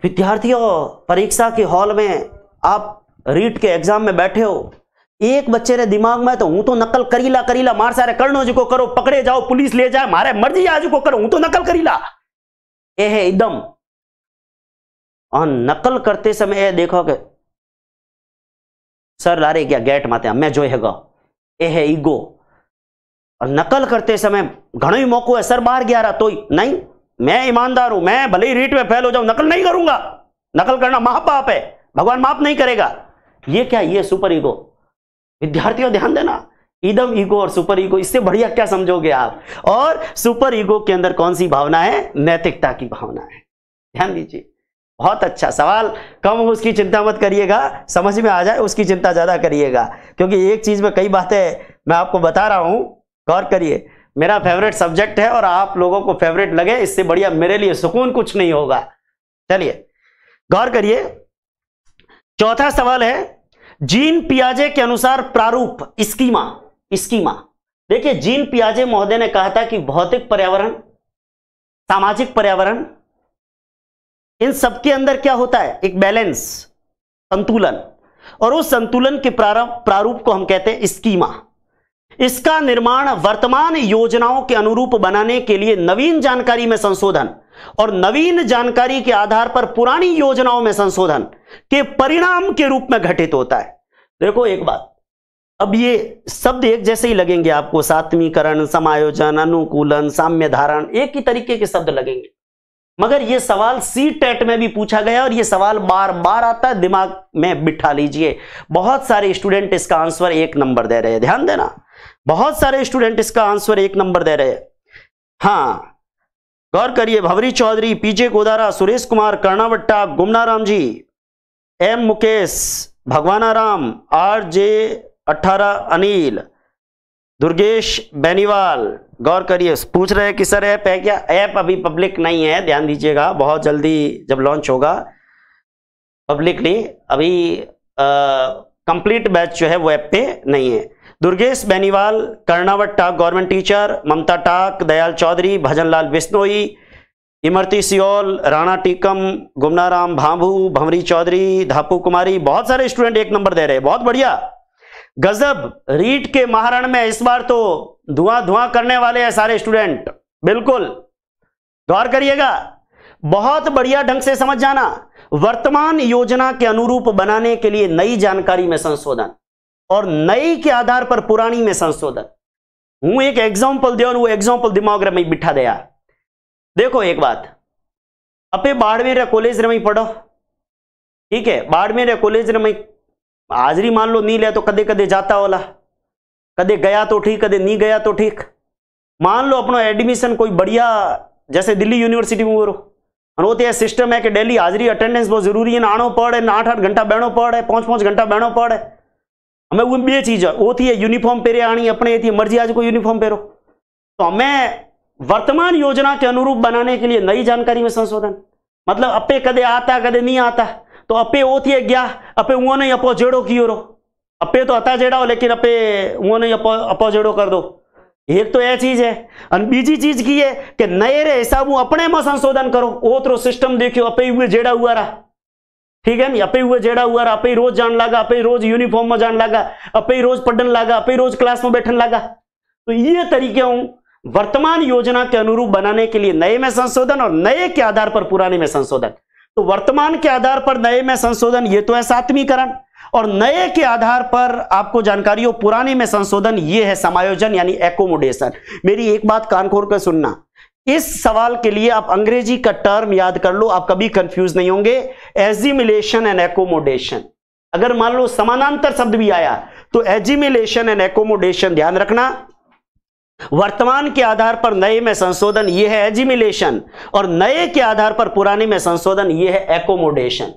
विद्यार्थियों परीक्षा के हॉल में आप रीट के एग्जाम में बैठे हो एक बच्चे ने दिमाग में तो हूं तो नकल करीला करीला मार सारे कर्णो जी को करो पकड़े जाओ पुलिस ले जाए मारे मर्जी आज को करो हूं तो नकल करीला ए है एकदम और नकल करते समय ए देखो के सर लारे क्या गेट माते मैं जो हैगा ए है ईगो और नकल करते समय घणो ही मौको है सर बाहर गया रहा तो नहीं मैं ईमानदार हूं मैं भले ही रीट में फैल हो जाऊं नकल नहीं करूंगा नकल करना महापाप है भगवान माफ नहीं करेगा ये क्या ये सुपर ईगो विद्यार्थियों ध्यान देना ईदम ईगो और सुपर ईगो इससे बढ़िया क्या समझोगे आप और सुपर ईगो के अंदर कौन सी भावना है नैतिकता की भावना है ध्यान दीजिए बहुत अच्छा सवाल कम हो उसकी चिंता मत करिएगा समझ में आ जाए उसकी चिंता ज़्यादा करिएगा क्योंकि एक चीज़ में कई बातें मैं आपको बता रहा हूं गौर करिए मेरा फेवरेट सब्जेक्ट है और आप लोगों को फेवरेट लगे इससे बढ़िया मेरे लिए सुकून कुछ नहीं होगा चलिए गौर करिए चौथा सवाल है जीन पियाजे के अनुसार प्रारूप स्कीमा स्कीमा देखिए जीन पियाजे महोदय ने कहा था कि भौतिक पर्यावरण सामाजिक पर्यावरण इन सबके अंदर क्या होता है एक बैलेंस संतुलन और उस संतुलन के प्रारूप को हम कहते हैं स्कीमा इसका निर्माण वर्तमान योजनाओं के अनुरूप बनाने के लिए नवीन जानकारी में संशोधन और नवीन जानकारी के आधार पर पुरानी योजनाओं में संशोधन के परिणाम के रूप में घटित होता है देखो एक बात अब ये शब्द एक जैसे ही लगेंगे आपको सातवीकरण समायोजन अनुकूलन साम्य धारण एक ही तरीके के शब्द लगेंगे मगर ये सवाल सी टेट में भी पूछा गया और ये सवाल बार बार आता है दिमाग में बिठा लीजिए बहुत सारे स्टूडेंट इसका आंसर एक नंबर दे रहे हैं ध्यान देना बहुत सारे स्टूडेंट इसका आंसर एक नंबर दे रहे हैं हाँ गौर करिए Bhanwari Chaudhary P J Godara Suresh Kumar Karnawatta Gumnaram ji M Mukesh Bhagwana Ram R J अठारह अनिल दुर्गेश बेनीवाल गौर करिए पूछ रहे हैं कि सर ऐप है क्या ऐप अभी पब्लिक नहीं है ध्यान दीजिएगा बहुत जल्दी जब लॉन्च होगा पब्लिक नहीं अभी कंप्लीट बैच जो है वो ऐप पे नहीं है दुर्गेश बेनीवाल कर्णावट टाक गवर्नमेंट टीचर ममता टाक दयाल चौधरी भजनलाल बिश्नोई इमरती सियोल राणा टीकम गुमनाराम भांभू भंवरी चौधरी धापू कुमारी बहुत सारे स्टूडेंट एक नंबर दे रहे बहुत बढ़िया गजब रीट के महारण में इस बार तो धुआं धुआं करने वाले हैं सारे स्टूडेंट बिल्कुल गौर करिएगा बहुत बढ़िया ढंग से समझ जाना वर्तमान योजना के अनुरूप बनाने के लिए नई जानकारी में संशोधन और नई के आधार पर पुरानी में संशोधन हूं एक एग्जाम्पल दे और वो एग्जाम्पल दिमाग में बिठा दिया देखो एक बात अपे बाड़मेर कॉलेज में पढ़ो ठीक है बाड़मेर कॉलेज रे में हाजरी मान लो नहीं लिया तो कदे कदे जाता होला कदे गया तो ठीक कदे नहीं गया तो ठीक मान लो अपना एडमिशन कोई बढ़िया जैसे दिल्ली यूनिवर्सिटी में करो और वो सिस्टम तो है कि डेली हाजरी अटेंडेंस बहुत जरूरी है ना आनो पड़े ना आठ आठ घंटा बहनो पड़े पांच पांच घंटा बहनो पड़े હવે बे चीज वो थी यूनिफॉर्म પહેરે आनी अपने थी मर्जी आज को यूनिफॉर्म पहरो तो हमें वर्तमान योजना के अनुरूप बनाने के लिए नई जानकारी में संशोधन मतलब अपे कदे आता कदे नहीं आता तो अपे वो थी गया अपे वो नहीं अपो जेड़ो कियो रो अपे तो अता जेड़ा हो लेकिन अपे वो नहीं अपो अपो जेड़ो कर दो एक तो यह चीज है और बीजी चीज की है कि नए रे हिसाब अपने में संशोधन करो ओतरो सिस्टम देखियो अपे हुए जेड़ा हुआ रहा ठीक है अपे हुए जेड़ा हुआ ही रोज जान लगा अपे रोज यूनिफॉर्म में जान लगा अपे रोज पढ़न लगा अपे रोज क्लास में बैठन लगा तो ये तरीके हूं वर्तमान योजना के अनुरूप बनाने के लिए नए में संशोधन और नए के आधार पर पुराने में संशोधन तो वर्तमान के आधार पर नए में संशोधन ये तो है सातवीकरण और नए के आधार पर आपको जानकारी हो पुराने में संशोधन ये है समायोजन यानी एकोमोडेशन मेरी एक बात कान खोर कर सुनना इस सवाल के लिए आप अंग्रेजी का टर्म याद कर लो आप कभी कंफ्यूज नहीं होंगे एजिमिलेशन एंड एकोमोडेशन अगर मान लो समानांतर शब्द भी आया तो एजिमिलेशन एंड एकोमोडेशन ध्यान रखना वर्तमान के आधार पर नए में संशोधन यह है एजिमिलेशन और नए के आधार पर पुराने में संशोधन यह है एकोमोडेशन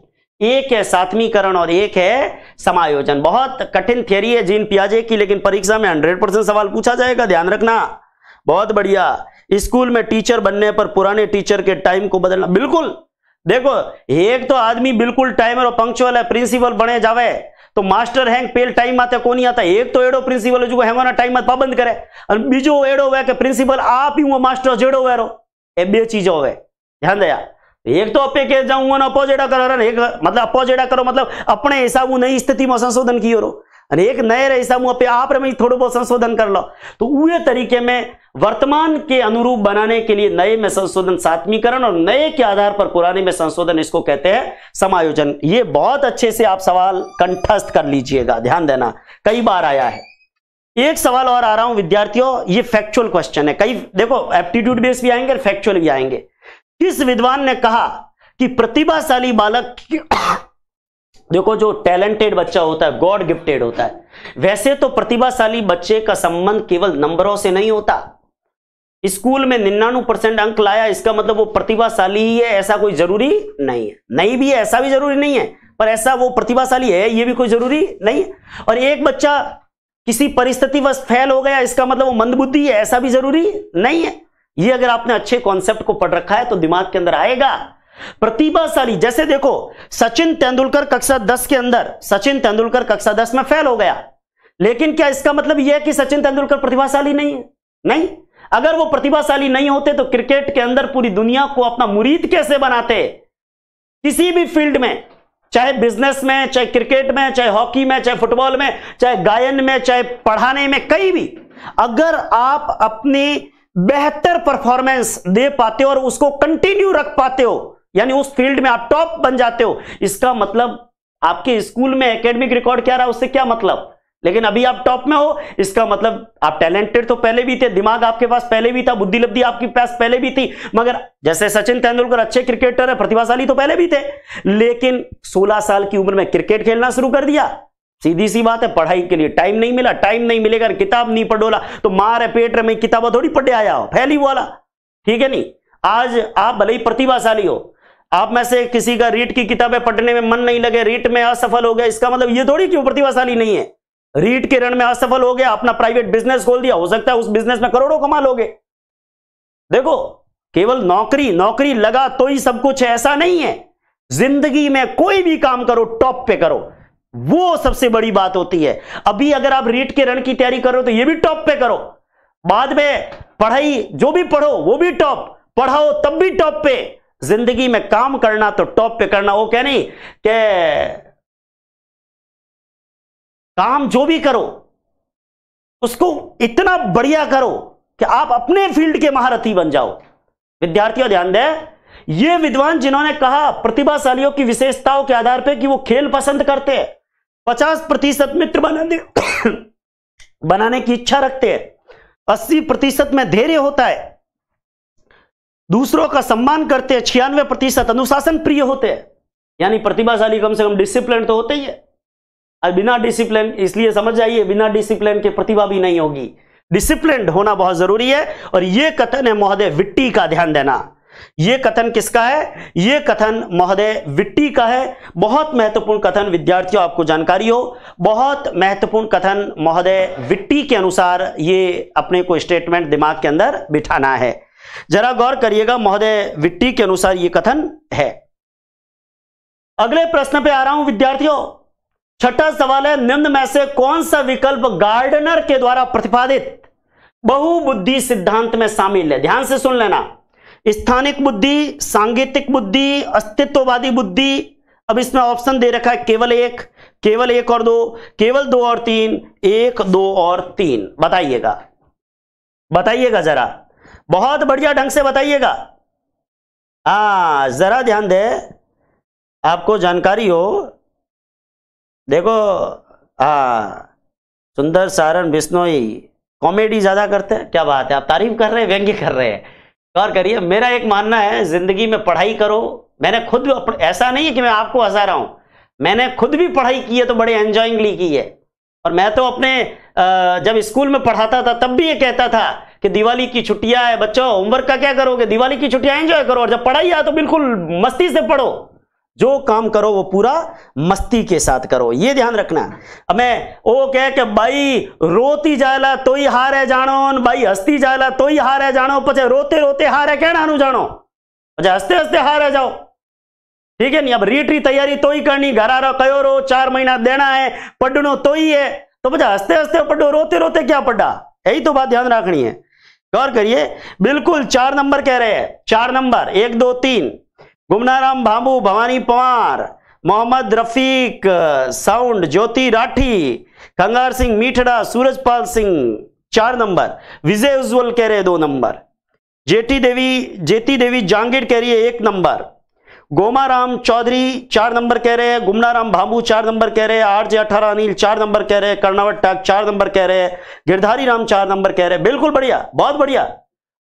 एक है सातवीकरण और एक है समायोजन बहुत कठिन थियरी है जीन पियाजे की लेकिन परीक्षा में हंड्रेड परसेंट सवाल पूछा जाएगा ध्यान रखना बहुत बढ़िया स्कूल में टीचर बनने पर पुराने टीचर के टाइम को बदलना बिल्कुल देखो एक तो आदमी बिल्कुल टाइम और पंक्चुअल है प्रिंसिपल बने जावे तो मास्टर हैंग पेल टाइम आते को नहीं आता एक तो एडो प्रिंसिपल है जो हैंग ना टाइम पाबंद करे और बीजो एडो हुआ कि प्रिंसिपल आप ही वो मास्टर जेड़ो हुआ रो बे चीज हो ध्यान दया एक तो अपे कह जाऊंगा ना अपोजेडा करो मतलब अपोजेडा करो मतलब अपने हिसाब नई स्थिति में संशोधन किया एक नए નય રહીસામું આપે आप में થોડું बहुत संशोधन कर लो तो हुए तरीके में वर्तमान के अनुरूप बनाने के लिए नए में संशोधन सात्मीकरण और नए के आधार पर पुराने में संशोधन इसको कहते हैं समायोजन ये बहुत अच्छे से आप सवाल कंठस्थ कर लीजिएगा ध्यान देना कई बार आया है एक सवाल और आ रहा हूं विद्यार्थियों ये फैक्चुअल क्वेश्चन है कई देखो एप्टीट्यूड बेस भी आएंगे फैक्चुअल भी आएंगे किस विद्वान ने कहा कि प्रतिभाशाली बालक देखो जो टैलेंटेड बच्चा होता है गॉड गिफ्टेड होता है वैसे तो प्रतिभाशाली बच्चे का संबंध केवल नंबरों से नहीं होता स्कूल में निन्यानवे परसेंट अंक लाया इसका मतलब वो प्रतिभाशाली ही है ऐसा कोई जरूरी नहीं है नहीं भी है ऐसा भी जरूरी नहीं है पर ऐसा वो प्रतिभाशाली है ये भी कोई जरूरी नहीं है और एक बच्चा किसी परिस्थितिवश फेल हो गया इसका मतलब वो मंदबुद्धि है ऐसा भी जरूरी नहीं है ये अगर आपने अच्छे कॉन्सेप्ट को पढ़ रखा है तो दिमाग के अंदर आएगा प्रतिभाशाली जैसे देखो सचिन तेंदुलकर कक्षा 10 के अंदर सचिन तेंदुलकर कक्षा 10 में फेल हो गया लेकिन क्या इसका मतलब यह है कि सचिन तेंदुलकर प्रतिभाशाली नहीं है नहीं अगर वो प्रतिभाशाली नहीं होते तो क्रिकेट के अंदर पूरी दुनिया को अपना मुरीद कैसे बनाते किसी भी फील्ड में चाहे बिजनेस में चाहे क्रिकेट में चाहे हॉकी में चाहे फुटबॉल में चाहे गायन में चाहे पढ़ाने में कहीं भी अगर आप अपनी बेहतर परफॉर्मेंस दे पाते हो और उसको कंटिन्यू रख पाते हो यानी उस फील्ड में आप टॉप बन जाते हो इसका मतलब आपके स्कूल में एकेडमिक रिकॉर्ड क्या रहा उससे क्या मतलब लेकिन अभी आप टॉप में हो इसका मतलब आप टैलेंटेड तो पहले भी थे दिमाग आपके पास पहले भी था बुद्धि लब्धि आपके पास पहले भी थी मगर जैसे सचिन तेंदुलकर अच्छे क्रिकेटर है प्रतिभाशाली तो पहले भी थे लेकिन 16 साल की उम्र में क्रिकेट खेलना शुरू कर दिया सीधी सी बात है पढ़ाई के लिए टाइम नहीं मिला टाइम नहीं मिलेगा किताब नहीं पढ़ोला तो मार है पेट में किताबा थोड़ी पढ़े आया हो फैली वाला ठीक है नहीं आज आप भले ही प्रतिभाशाली हो आप में से किसी का रीट की किताबें पढ़ने में मन नहीं लगे रीट में असफल हो गया इसका मतलब ये थोड़ी क्यों प्रतिभाशाली नहीं है रीट के रण में असफल हो गया अपना प्राइवेट बिजनेस खोल दिया हो सकता है उस बिजनेस में करोड़ों कमा लोगे देखो केवल नौकरी नौकरी लगा तो ही सब कुछ ऐसा नहीं है जिंदगी में कोई भी काम करो टॉप पे करो वो सबसे बड़ी बात होती है अभी अगर आप रीट के रण की तैयारी करो तो ये भी टॉप पे करो बाद में पढ़ाई जो भी पढ़ो वो भी टॉप पढ़ाओ तब भी टॉप पे जिंदगी में काम करना तो टॉप पे करना वो क्या नहीं के काम जो भी करो उसको इतना बढ़िया करो कि आप अपने फील्ड के महारथी बन जाओ विद्यार्थियों ध्यान दें ये विद्वान जिन्होंने कहा प्रतिभाशालियों की विशेषताओं के आधार पर कि वो खेल पसंद करते हैं पचास प्रतिशत मित्र बनाने *coughs* बनाने की इच्छा रखते हैं अस्सी प्रतिशत में धैर्य होता है दूसरों का सम्मान करते हैं छियानवे प्रतिशत अनुशासन प्रिय होते हैं यानी प्रतिभाशाली कम से कम डिसिप्लिन तो होते ही है और बिना डिसिप्लिन इसलिए समझ जाइए बिना डिसिप्लिन के प्रतिभा भी नहीं होगी डिसिप्लिन होना बहुत जरूरी है और यह कथन है महोदय विट्टी का ध्यान देना यह कथन किसका है यह कथन महोदय विट्टी का है बहुत महत्वपूर्ण कथन विद्यार्थियों आपको जानकारी हो बहुत महत्वपूर्ण कथन महोदय विट्टी के अनुसार ये अपने को स्टेटमेंट दिमाग के अंदर बिठाना है जरा गौर करिएगा महोदय विट्टी के अनुसार यह कथन है अगले प्रश्न पे आ रहा हूं विद्यार्थियों छठा सवाल है निम्न में से कौन सा विकल्प गार्डनर के द्वारा प्रतिपादित बहुबुद्धि सिद्धांत में शामिल है ध्यान से सुन लेना स्थानिक बुद्धि सांगीतिक बुद्धि अस्तित्ववादी बुद्धि अब इसमें ऑप्शन दे रखा है केवल एक केवल एक और दो केवल दो और तीन एक दो और तीन बताइएगा बताइएगा जरा बहुत बढ़िया ढंग से बताइएगा हाँ ज़रा ध्यान दे आपको जानकारी हो देखो हाँ सुंदर सारण बिश्नोई कॉमेडी ज़्यादा करते हैं क्या बात है आप तारीफ कर रहे हैं व्यंग्य कर रहे हैं और करिए मेरा एक मानना है ज़िंदगी में पढ़ाई करो मैंने खुद ऐसा नहीं है कि मैं आपको हंसा रहा हूं मैंने खुद भी पढ़ाई की है तो बड़े एंजॉइंगली की है और मैं तो अपने जब स्कूल में पढ़ाता था तब भी ये कहता था कि दिवाली की छुट्टियां है बच्चों होमवर्क का क्या करोगे दिवाली की छुट्टियां एंजॉय करो और जब पढ़ाई आ तो बिल्कुल मस्ती से पढ़ो जो काम करो वो पूरा मस्ती के साथ करो ये ध्यान रखना अब मैं ओ कह के भाई रोती जाला तो ही हार है जानो भाई हंसती जाला तो ही है जानो पचे रोते रोते है कहना जानो अच्छा हंसते हंसते हार है जाओ ठीक है नहीं अब रीट री तैयारी तो ही करनी घर आ रो कहो रो चार महीना देना है पढ़नो तो ही है तो बचा हंसते हंसते पढ़ो रोते रोते क्या पढ़ा यही तो बात ध्यान रखनी है गौर करिए बिल्कुल चार नंबर कह रहे हैं चार नंबर एक दो तीन गुमनाराम भामू भवानी पवार मोहम्मद रफीक साउंड ज्योति राठी कंगार सिंह मीठड़ा सूरजपाल सिंह चार नंबर विजय उज्जवल कह रहे दो नंबर जेटी देवी जेटी देवी जांगीर कह रही है एक नंबर गोमाराम चौधरी चार नंबर कह रहे हैं गुमनाराम भाबू चार नंबर कह रहे हैं आर जे अठारह अनिल चार नंबर कह रहे हैं कर्णावट टक चार नंबर कह रहे हैं गिरधारी राम चार नंबर कह रहे हैं बिल्कुल बढ़िया बहुत बढ़िया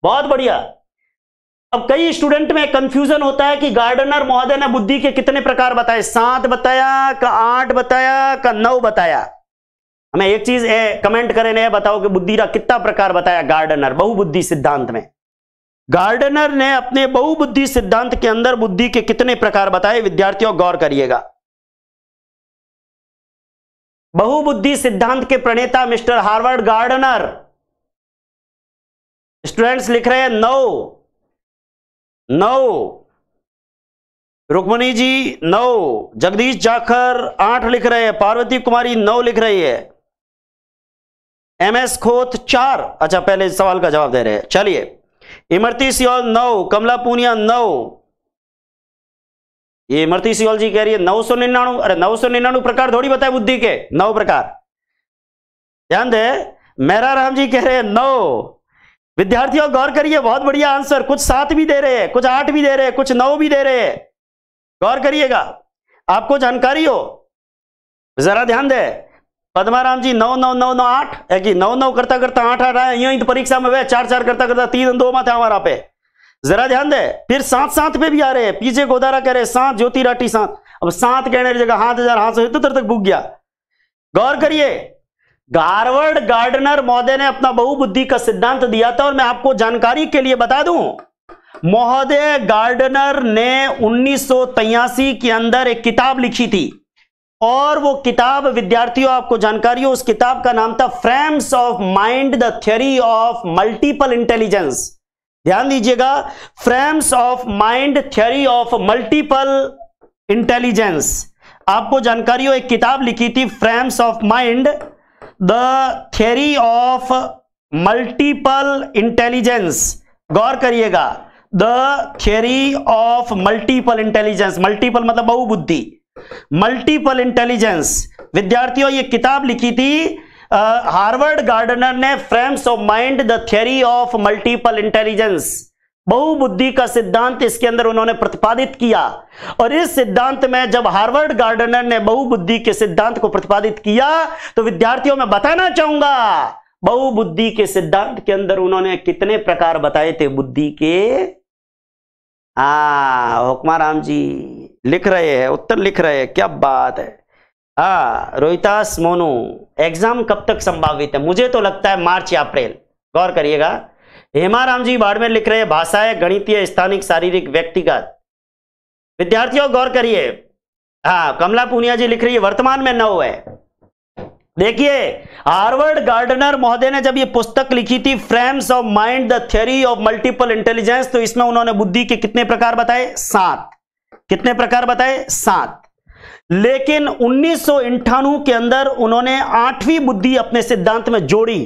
बहुत बढ़िया अब कई स्टूडेंट में कंफ्यूजन होता है कि गार्डनर महोदय ने बुद्धि के कितने प्रकार बताए सात बताया का आठ बताया का नौ बताया हमें एक चीज है कमेंट करें बताओ कि बुद्धि का कितना प्रकार बताया गार्डनर बहुबुद्धि सिद्धांत में गार्डनर ने अपने बहुबुद्धि सिद्धांत के अंदर बुद्धि के कितने प्रकार बताए विद्यार्थियों गौर करिएगा बहुबुद्धि सिद्धांत के प्रणेता मिस्टर हार्वर्ड गार्डनर स्टूडेंट्स लिख रहे हैं नौ नौ रुक्मणी जी नौ जगदीश जाखर आठ लिख रहे हैं पार्वती कुमारी नौ लिख रही है एम एस खोत चार अच्छा पहले सवाल का जवाब दे रहे हैं चलिए इमरती सियोल नौ कमला पूनिया नौ ये इमरती सियोल जी कह रही है नौ सौ निन्यानवे अरे नौ सौ निन्यानवे प्रकार थोड़ी बताए बुद्धि के नौ प्रकार ध्यान दे मेहरा राम जी कह रहे हैं नौ विद्यार्थियों गौर करिए बहुत बढ़िया आंसर कुछ सात भी दे रहे हैं कुछ आठ भी दे रहे हैं कुछ नौ भी दे रहे हैं गौर करिएगा आपको जानकारी हो जरा ध्यान दे पद्माराम जी नौ नौ नौ नौ એકી નવ नौ नौ करता करता आठ आए तो परीक्षा में वह चार चार करता करता तीन दो माथे हमारा पे जरा ध्यान दे फिर सात सात पे भी आ रहे हैं पीछे गोदारा कह रहे सात ज्योति राठी सात अब सात कहने की जगह हाथ हजार हाथ सौ तक भूग गया गौर करिए गार्वर्ड गार्डनर महोदय ने अपना बहुबुद्धि का सिद्धांत दिया था और मैं आपको जानकारी के लिए बता दू महोदय गार्डनर ने उन्नीस के अंदर एक किताब लिखी थी और वो किताब विद्यार्थियों आपको जानकारी हो उस किताब का नाम था frames of mind the theory of multiple intelligence ध्यान दीजिएगा frames of mind theory of multiple intelligence आपको जानकारी हो एक किताब लिखी थी frames of mind the theory of multiple intelligence गौर करिएगा the theory of multiple intelligence multiple मतलब बहुबुद्धि मल्टीपल इंटेलिजेंस विद्यार्थियों ये किताब लिखी थी हार्वर्ड गार्डनर ने frames of mind the theory of multiple intelligence बहुबुद्धि का सिद्धांत इसके अंदर उन्होंने प्रतिपादित किया और इस सिद्धांत में जब हार्वर्ड गार्डनर ने बहुबुद्धि के सिद्धांत को प्रतिपादित किया तो विद्यार्थियों में बताना चाहूंगा बहुबुद्धि के सिद्धांत के अंदर उन्होंने कितने प्रकार बताए थे बुद्धि के हा हुक्माराम जी लिख रहे हैं उत्तर लिख रहे हैं क्या बात है आ, हाँ, रोहितास मोनू एग्जाम कब तक संभावित है मुझे तो लगता है मार्च या अप्रैल गौर करिएगा हेमा राम जी बाड़मेर लिख रहे हैं भाषाएं गणितीय स्थानिक शारीरिक व्यक्तिगत विद्यार्थियों गौर करिए हाँ कमला पुनिया जी लिख रही है वर्तमान में नौ है देखिए हार्वर्ड गार्डनर महोदय ने जब ये पुस्तक लिखी थी frames of mind the theory of multiple intelligence तो इसमें उन्होंने बुद्धि के कितने प्रकार बताए सात कितने प्रकार बताए सात लेकिन उन्नीस के अंदर उन्होंने आठवीं बुद्धि अपने सिद्धांत में जोड़ी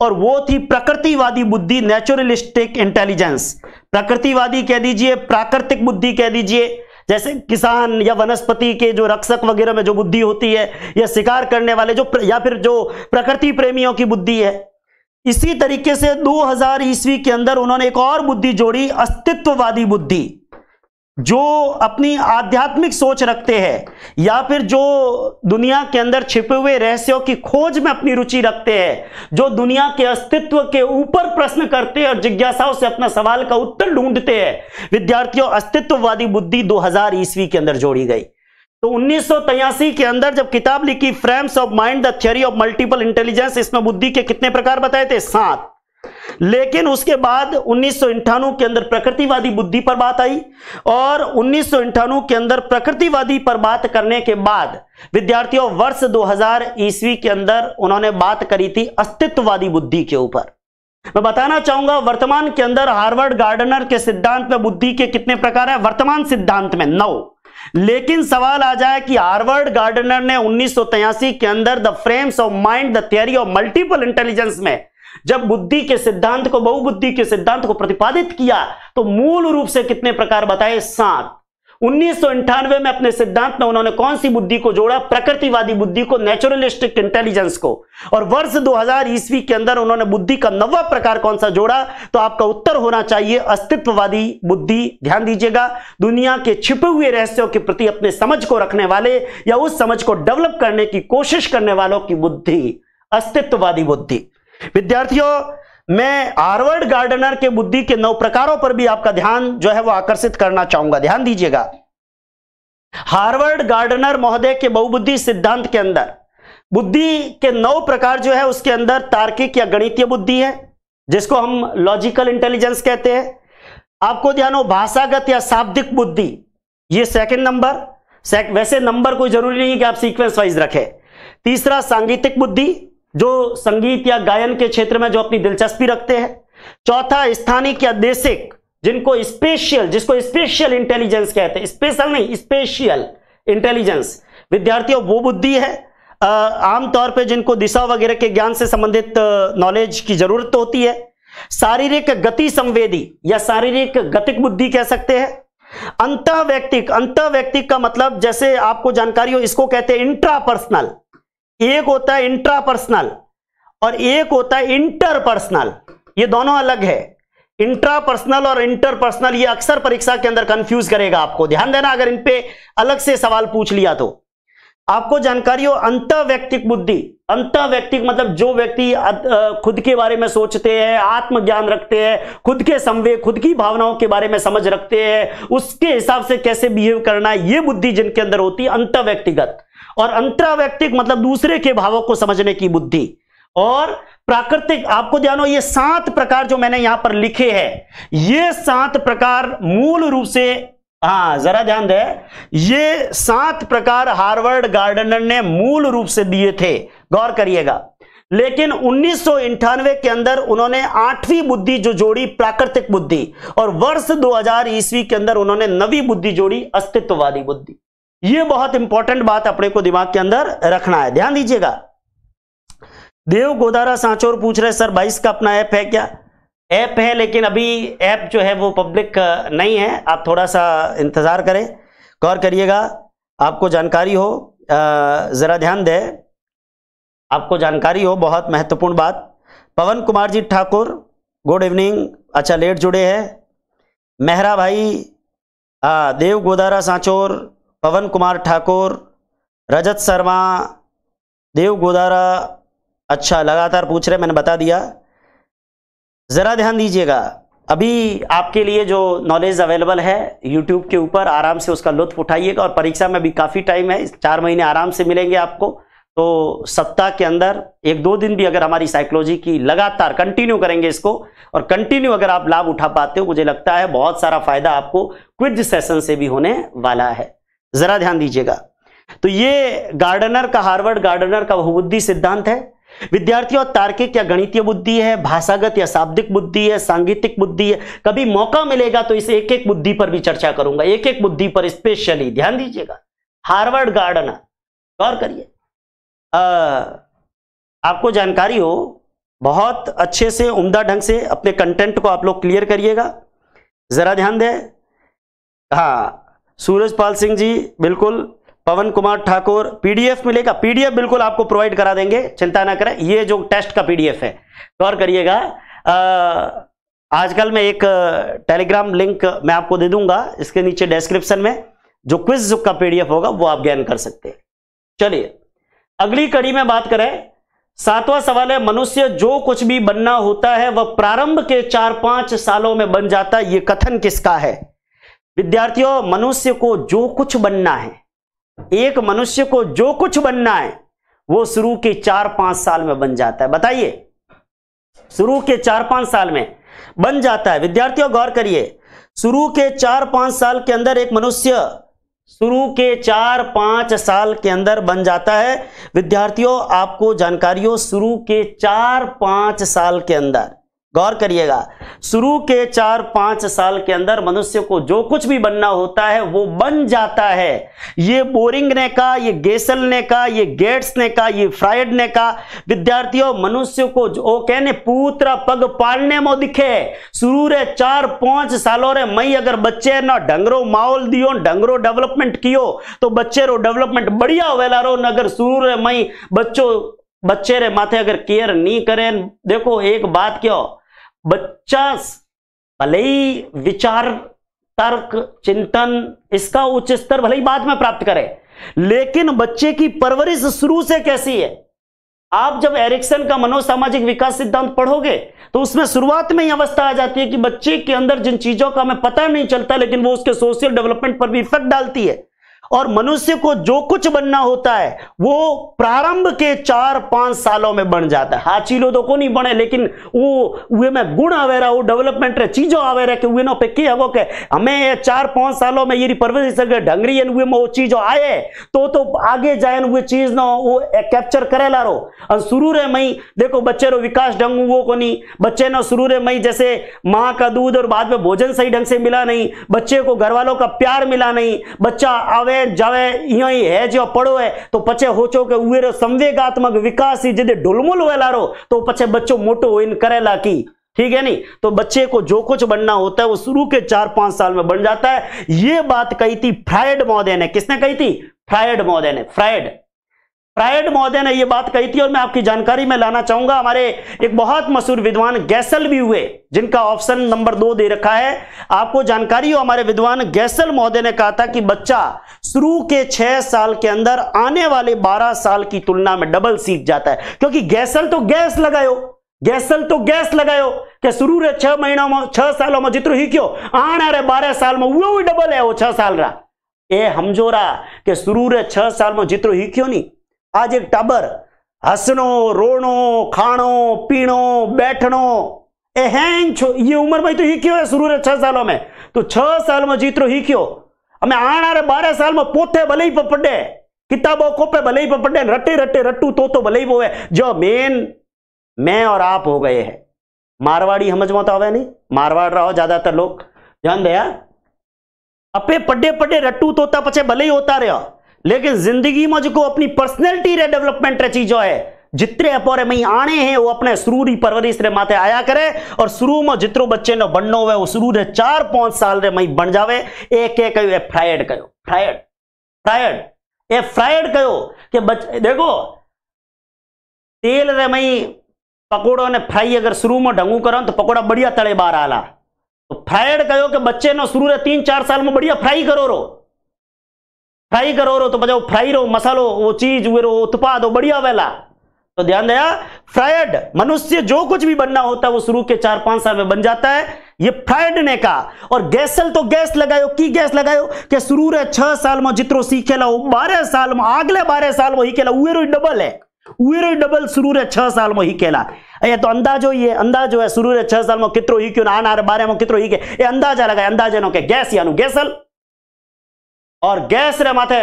और वो थी प्रकृतिवादी बुद्धि नेचुरलिस्टिक इंटेलिजेंस प्रकृतिवादी कह दीजिए प्राकृतिक बुद्धि कह दीजिए जैसे किसान या वनस्पति के जो रक्षक वगैरह में जो बुद्धि होती है या शिकार करने वाले जो या फिर जो प्रकृति प्रेमियों की बुद्धि है इसी तरीके से 2000 ईस्वी के अंदर उन्होंने एक और बुद्धि जोड़ी अस्तित्ववादी बुद्धि जो अपनी आध्यात्मिक सोच रखते हैं या फिर जो दुनिया के अंदर छिपे हुए रहस्यों की खोज में अपनी रुचि रखते हैं जो दुनिया के अस्तित्व के ऊपर प्रश्न करते हैं और जिज्ञासाओं से अपना सवाल का उत्तर ढूंढते हैं विद्यार्थियों अस्तित्ववादी बुद्धि 2000 ईस्वी के अंदर जोड़ी गई तो उन्नीस के अंदर जब किताब लिखी frames of mind the theory of multiple intelligence इसमें बुद्धि के कितने प्रकार बताए थे सात लेकिन उसके बाद उन्नीस के अंदर प्रकृतिवादी बुद्धि पर बात आई और उन्नीस के अंदर प्रकृतिवादी पर बात करने के बाद विद्यार्थियों वर्ष 2000 ईस्वी के अंदर उन्होंने बात करी थी अस्तित्ववादी बुद्धि के ऊपर मैं बताना चाहूंगा वर्तमान के अंदर हार्वर्ड गार्डनर के सिद्धांत में बुद्धि के कितने प्रकार है वर्तमान सिद्धांत में नौ लेकिन सवाल आ जाए कि हार्वर्ड गार्डनर ने उन्नीस के अंदर the frames of mind the theory of multiple intelligence में जब बुद्धि के सिद्धांत को बहुबुद्धि के सिद्धांत को प्रतिपादित किया तो मूल रूप से कितने प्रकार बताए सात उन्नीस में अपने सिद्धांत में उन्होंने कौन सी बुद्धि को जोड़ा प्रकृतिवादी बुद्धि को नेचुरलिस्टिक इंटेलिजेंस को और वर्ष 2000 ईस्वी के अंदर उन्होंने बुद्धि का नवा प्रकार कौन सा जोड़ा तो आपका उत्तर होना चाहिए अस्तित्ववादी बुद्धि ध्यान दीजिएगा दुनिया के छिपे हुए रहस्यों के प्रति अपने समझ को रखने वाले या उस समझ को डेवलप करने की कोशिश करने वालों की बुद्धि अस्तित्ववादी बुद्धि विद्यार्थियों मैं हार्वर्ड गार्डनर के बुद्धि के नौ प्रकारों पर भी आपका ध्यान जो है वो आकर्षित करना चाहूंगा ध्यान दीजिएगा हार्वर्ड गार्डनर महोदय के बहुबुद्धि सिद्धांत के अंदर बुद्धि के नौ प्रकार जो है उसके अंदर तार्किक या गणितीय बुद्धि है जिसको हम लॉजिकल इंटेलिजेंस कहते हैं आपको ध्यान हो भाषागत या शाब्दिक बुद्धि ये सेकंड नंबर सेक, वैसे नंबर कोई जरूरी नहीं है कि आप सीक्वेंस वाइज रखें तीसरा सांगीतिक बुद्धि जो संगीत या गायन के क्षेत्र में जो अपनी दिलचस्पी रखते हैं चौथा स्थानिक या देशिक जिनको स्पेशियल जिसको स्पेशियल इंटेलिजेंस कहते हैं स्पेशल नहीं स्पेशियल इंटेलिजेंस विद्यार्थियों वो बुद्धि है आमतौर पे जिनको दिशा वगैरह के ज्ञान से संबंधित नॉलेज की जरूरत होती है शारीरिक गति संवेदी या शारीरिक गतिक बुद्धि कह सकते हैं अंत व्यक्तिक अंत व्यक्तिक का मतलब जैसे आपको जानकारी हो इसको कहते हैं इंट्रापर्सनल एक होता है इंट्रापर्सनल और एक होता है इंटरपर्सनल ये दोनों अलग है इंट्रापर्सनल और इंटरपर्सनल ये अक्सर परीक्षा के अंदर कंफ्यूज करेगा आपको ध्यान देना अगर इन पे अलग से सवाल पूछ लिया तो आपको जानकारी हो अंत व्यक्तिक बुद्धि अंत व्यक्तिक मतलब जो व्यक्ति खुद के बारे में सोचते हैं आत्मज्ञान रखते हैं खुद के संवेद खुद की भावनाओं के बारे में समझ रखते हैं उसके हिसाब से कैसे बिहेव करना है ये बुद्धि जिनके अंदर होती है अंत व्यक्तिगत और अंतराव्यक्तिक मतलब दूसरे के भावों को समझने की बुद्धि और प्राकृतिक आपको ध्यान हो ये सात प्रकार जो मैंने यहां पर लिखे हैं ये सात प्रकार मूल रूप से हाँ जरा ध्यान दे ये सात प्रकार हार्वर्ड गार्डनर ने मूल रूप से दिए थे गौर करिएगा लेकिन उन्नीस के अंदर उन्होंने आठवीं बुद्धि जो जोड़ी प्राकृतिक बुद्धि और वर्ष 2000 ईस्वी के अंदर उन्होंने नवी बुद्धि जोड़ी अस्तित्ववादी बुद्धि ये बहुत इंपॉर्टेंट बात अपने को दिमाग के अंदर रखना है ध्यान दीजिएगा देव गोदारा सांचोर पूछ रहे सर बाइस का अपना ऐप है क्या ऐप है लेकिन अभी ऐप जो है वो पब्लिक नहीं है आप थोड़ा सा इंतज़ार करें गौर करिएगा आपको जानकारी हो ज़रा ध्यान दें आपको जानकारी हो बहुत महत्वपूर्ण बात पवन कुमार जी ठाकुर गुड इवनिंग अच्छा लेट जुड़े हैं मेहरा भाई आ, देव गोदारा सांचोर पवन कुमार ठाकुर रजत शर्मा देव गोदारा अच्छा लगातार पूछ रहे मैंने बता दिया ज़रा ध्यान दीजिएगा अभी आपके लिए जो नॉलेज अवेलेबल है यूट्यूब के ऊपर आराम से उसका लुत्फ उठाइएगा और परीक्षा में भी काफ़ी टाइम है चार महीने आराम से मिलेंगे आपको तो सप्ताह के अंदर एक दो दिन भी अगर हमारी साइकोलॉजी की लगातार कंटिन्यू करेंगे इसको और कंटिन्यू अगर आप लाभ उठा पाते हो मुझे लगता है बहुत सारा फायदा आपको क्विज सेशन से भी होने वाला है जरा ध्यान दीजिएगा तो ये गार्डनर का हार्वर्ड गार्डनर का बहुबुद्धि सिद्धांत है विद्यार्थियों तार्किक या गणितीय बुद्धि है भाषागत या शाब्दिक बुद्धि है सांगीतिक बुद्धि है कभी मौका मिलेगा तो इसे एक एक बुद्धि पर भी चर्चा करूंगा एक एक बुद्धि पर स्पेशली ध्यान दीजिएगा हार्वर्ड गार्डनर गौर करिए आपको जानकारी हो बहुत अच्छे से उम्दा ढंग से अपने कंटेंट को आप लोग क्लियर करिएगा जरा ध्यान दें हाँ सूरज पाल सिंह जी बिल्कुल पवन कुमार ठाकुर पीडीएफ मिलेगा पीडीएफ बिल्कुल आपको प्रोवाइड करा देंगे चिंता ना करें ये जो टेस्ट का पीडीएफ है गौर करिएगा आजकल मैं एक टेलीग्राम लिंक मैं आपको दे दूंगा इसके नीचे डिस्क्रिप्शन में जो क्विज का पीडीएफ होगा वो आप ज्ञान कर सकते हैं चलिए अगली कड़ी में बात करें सातवां सवाल है मनुष्य जो कुछ भी बनना होता है वह प्रारंभ के चार पांच सालों में बन जाता है ये कथन किसका है विद्यार्थियों मनुष्य को जो कुछ बनना है एक मनुष्य को जो कुछ बनना है वो शुरू के चार पांच साल में बन जाता है बताइए शुरू के चार पांच साल में बन जाता है विद्यार्थियों गौर करिए शुरू के चार पांच साल के अंदर एक मनुष्य शुरू के चार पांच साल के अंदर बन जाता है विद्यार्थियों आपको जानकारियों शुरू के चार पांच साल के अंदर गौर करिएगा शुरू के चार पांच साल के अंदर मनुष्य को जो कुछ भी बनना होता है वो बन जाता है ये बोरिंग ने कहा ये गेसल ने कहा ये गेट्स ने कहा ये फ्राइड ने कहा विद्यार्थियों मनुष्य को जो कहने पूत्र पग पालने में दिखे शुरू रे चार पांच सालों रे मई अगर बच्चे ना ढंगरो माहौल दियो डंगरो डेवलपमेंट कियो तो बच्चे रो डेवलपमेंट बढ़िया वेला रो अगर शुरू रे मई बच्चों बच्चे रे माथे अगर केयर नहीं करें देखो एक बात क्यों बच्चा भले ही विचार तर्क चिंतन इसका उच्च स्तर भले ही बाद में प्राप्त करे लेकिन बच्चे की परवरिश शुरू से कैसी है आप जब एरिक्सन का मनोसामाजिक विकास सिद्धांत पढ़ोगे तो उसमें शुरुआत में ही अवस्था आ जाती है कि बच्चे के अंदर जिन चीजों का हमें पता नहीं चलता लेकिन वो उसके सोशल डेवलपमेंट पर भी इफेक्ट डालती है और मनुष्य को जो कुछ बनना होता है वो प्रारंभ के चार पांच सालों में बन जाता है हाँ, लो तो को नहीं बने लेकिन वो वे में गुण आवे रहा वो डेवलपमेंट रे चीजों आवे रहा कि वे ना पे की हगो के हमें ये चार पांच सालों में ये परवरिश सके ढंगरी वे में वो चीजों आए तो तो आगे जाए वे चीज ना वो कैप्चर करे ला रो और शुरू रे मई देखो बच्चे रो विकास ढंग वो को नहीं बच्चे ना शुरू रे मई जैसे माँ का दूध और बाद में भोजन सही ढंग से मिला नहीं बच्चे को घर वालों का प्यार मिला नहीं बच्चा आवे આવે જાવે है जो જો है तो તો પછી હોચો કે ઉવેરો સંવેગાત્મક विकास ही जदे ढुलमुल वेलारो तो पचे बच्चो मोटो इन करेला की ठीक है नहीं तो बच्चे को जो कुछ बनना होता है वो शुरू के चार पांच साल में बन जाता है ये बात कही थी फ्रायड महोदय ने किसने कही थी फ्रायड महोदय ने फ्रायड फ्रायड महोदय ने यह बात कही थी और मैं आपकी जानकारी में लाना चाहूंगा हमारे एक बहुत मशहूर विद्वान गैसल भी हुए जिनका ऑप्शन नंबर दो दे रखा है आपको जानकारी हो हमारे विद्वान गैसल महोदय ने कहा था कि बच्चा शुरू के छह साल के अंदर आने वाले बारह साल की तुलना में डबल सीख जाता है क्योंकि गैसल तो गैस लगायो गैसल तो गैस लगायो कि शुरू रे छह महीना में छह सालों में जितरो ही क्यों आना रे बारह साल में वो भी डबल है वो छह साल रहा ए हमजोरा कि शुरू रे छह साल में जितरो ही क्यों नहीं આજે ટબર હસણો રોણો ખાણो पीणो बैठणो ए हैंग छो ये उम्र में तो ही क्यों है शुरू रहे छह सालों में तो छह साल में जीत रो ही क्यों अमे आना रे बारह साल में पोते भले ही पपड़े किताबों को पे भले ही पपड़े રટે રટે रट्टू तो तो भले वो है जो मेन मैं और आप हो गए हैं मारवाड़ी समझ में तो आवे नहीं मारवाड़ रहो ज्यादातर लोग ध्यान दया अपे पड्डे पड्डे रट्टू तोता पछे भले ही होता रहा लेकिन जिंदगी में जो अपनी पर्सनैलिटी रे डेवलपमेंट रे चीज है जितने अपोरे में आने हैं वो अपने शुरू री परवरिश रे माते आया करे और शुरू में जितरो बच्चे ने बनो हुए वो शुरू रे चार पांच साल रे मई बन जावे एक एक कयो ए फ्रायड कयो फ्रायड फ्रायड ए फ्रायड कयो कि बच देखो तेल रे मई पकोड़ो ने फ्राई अगर शुरू में ढंगू करो तो पकोड़ा बढ़िया तड़े बार आला तो फ्रायड कयो कि बच्चे ने शुरू रे तीन चार साल में बढ़िया फ्राई करो रो फ्राई करो रो तो बजाओ फ्राई रो मसालो वो चीज हुए रो उत्पाद हो बढ़िया वेला तो ध्यान दिया फ्राइड मनुष्य जो कुछ भी बनना होता है वो शुरू के चार पांच साल में बन जाता है ये फ्राइड ने कहा और गैसल तो गैस लगायो की गैस लगायो के शुरू रे छह साल में जितरो सीखेला बारह साल में अगले बारह साल में ही खेला वे रो डबल है उहे डबल शुरू रे छह साल में ही खेला तो ये तो अंदाजो ये अंदाजो है शुरू रे छह साल में कितरो ही क्यों आना बारह में कितरो ही के ये अंदाजा लगा अंदाजे नो के गैस यानू गैसल और गैस રે माथे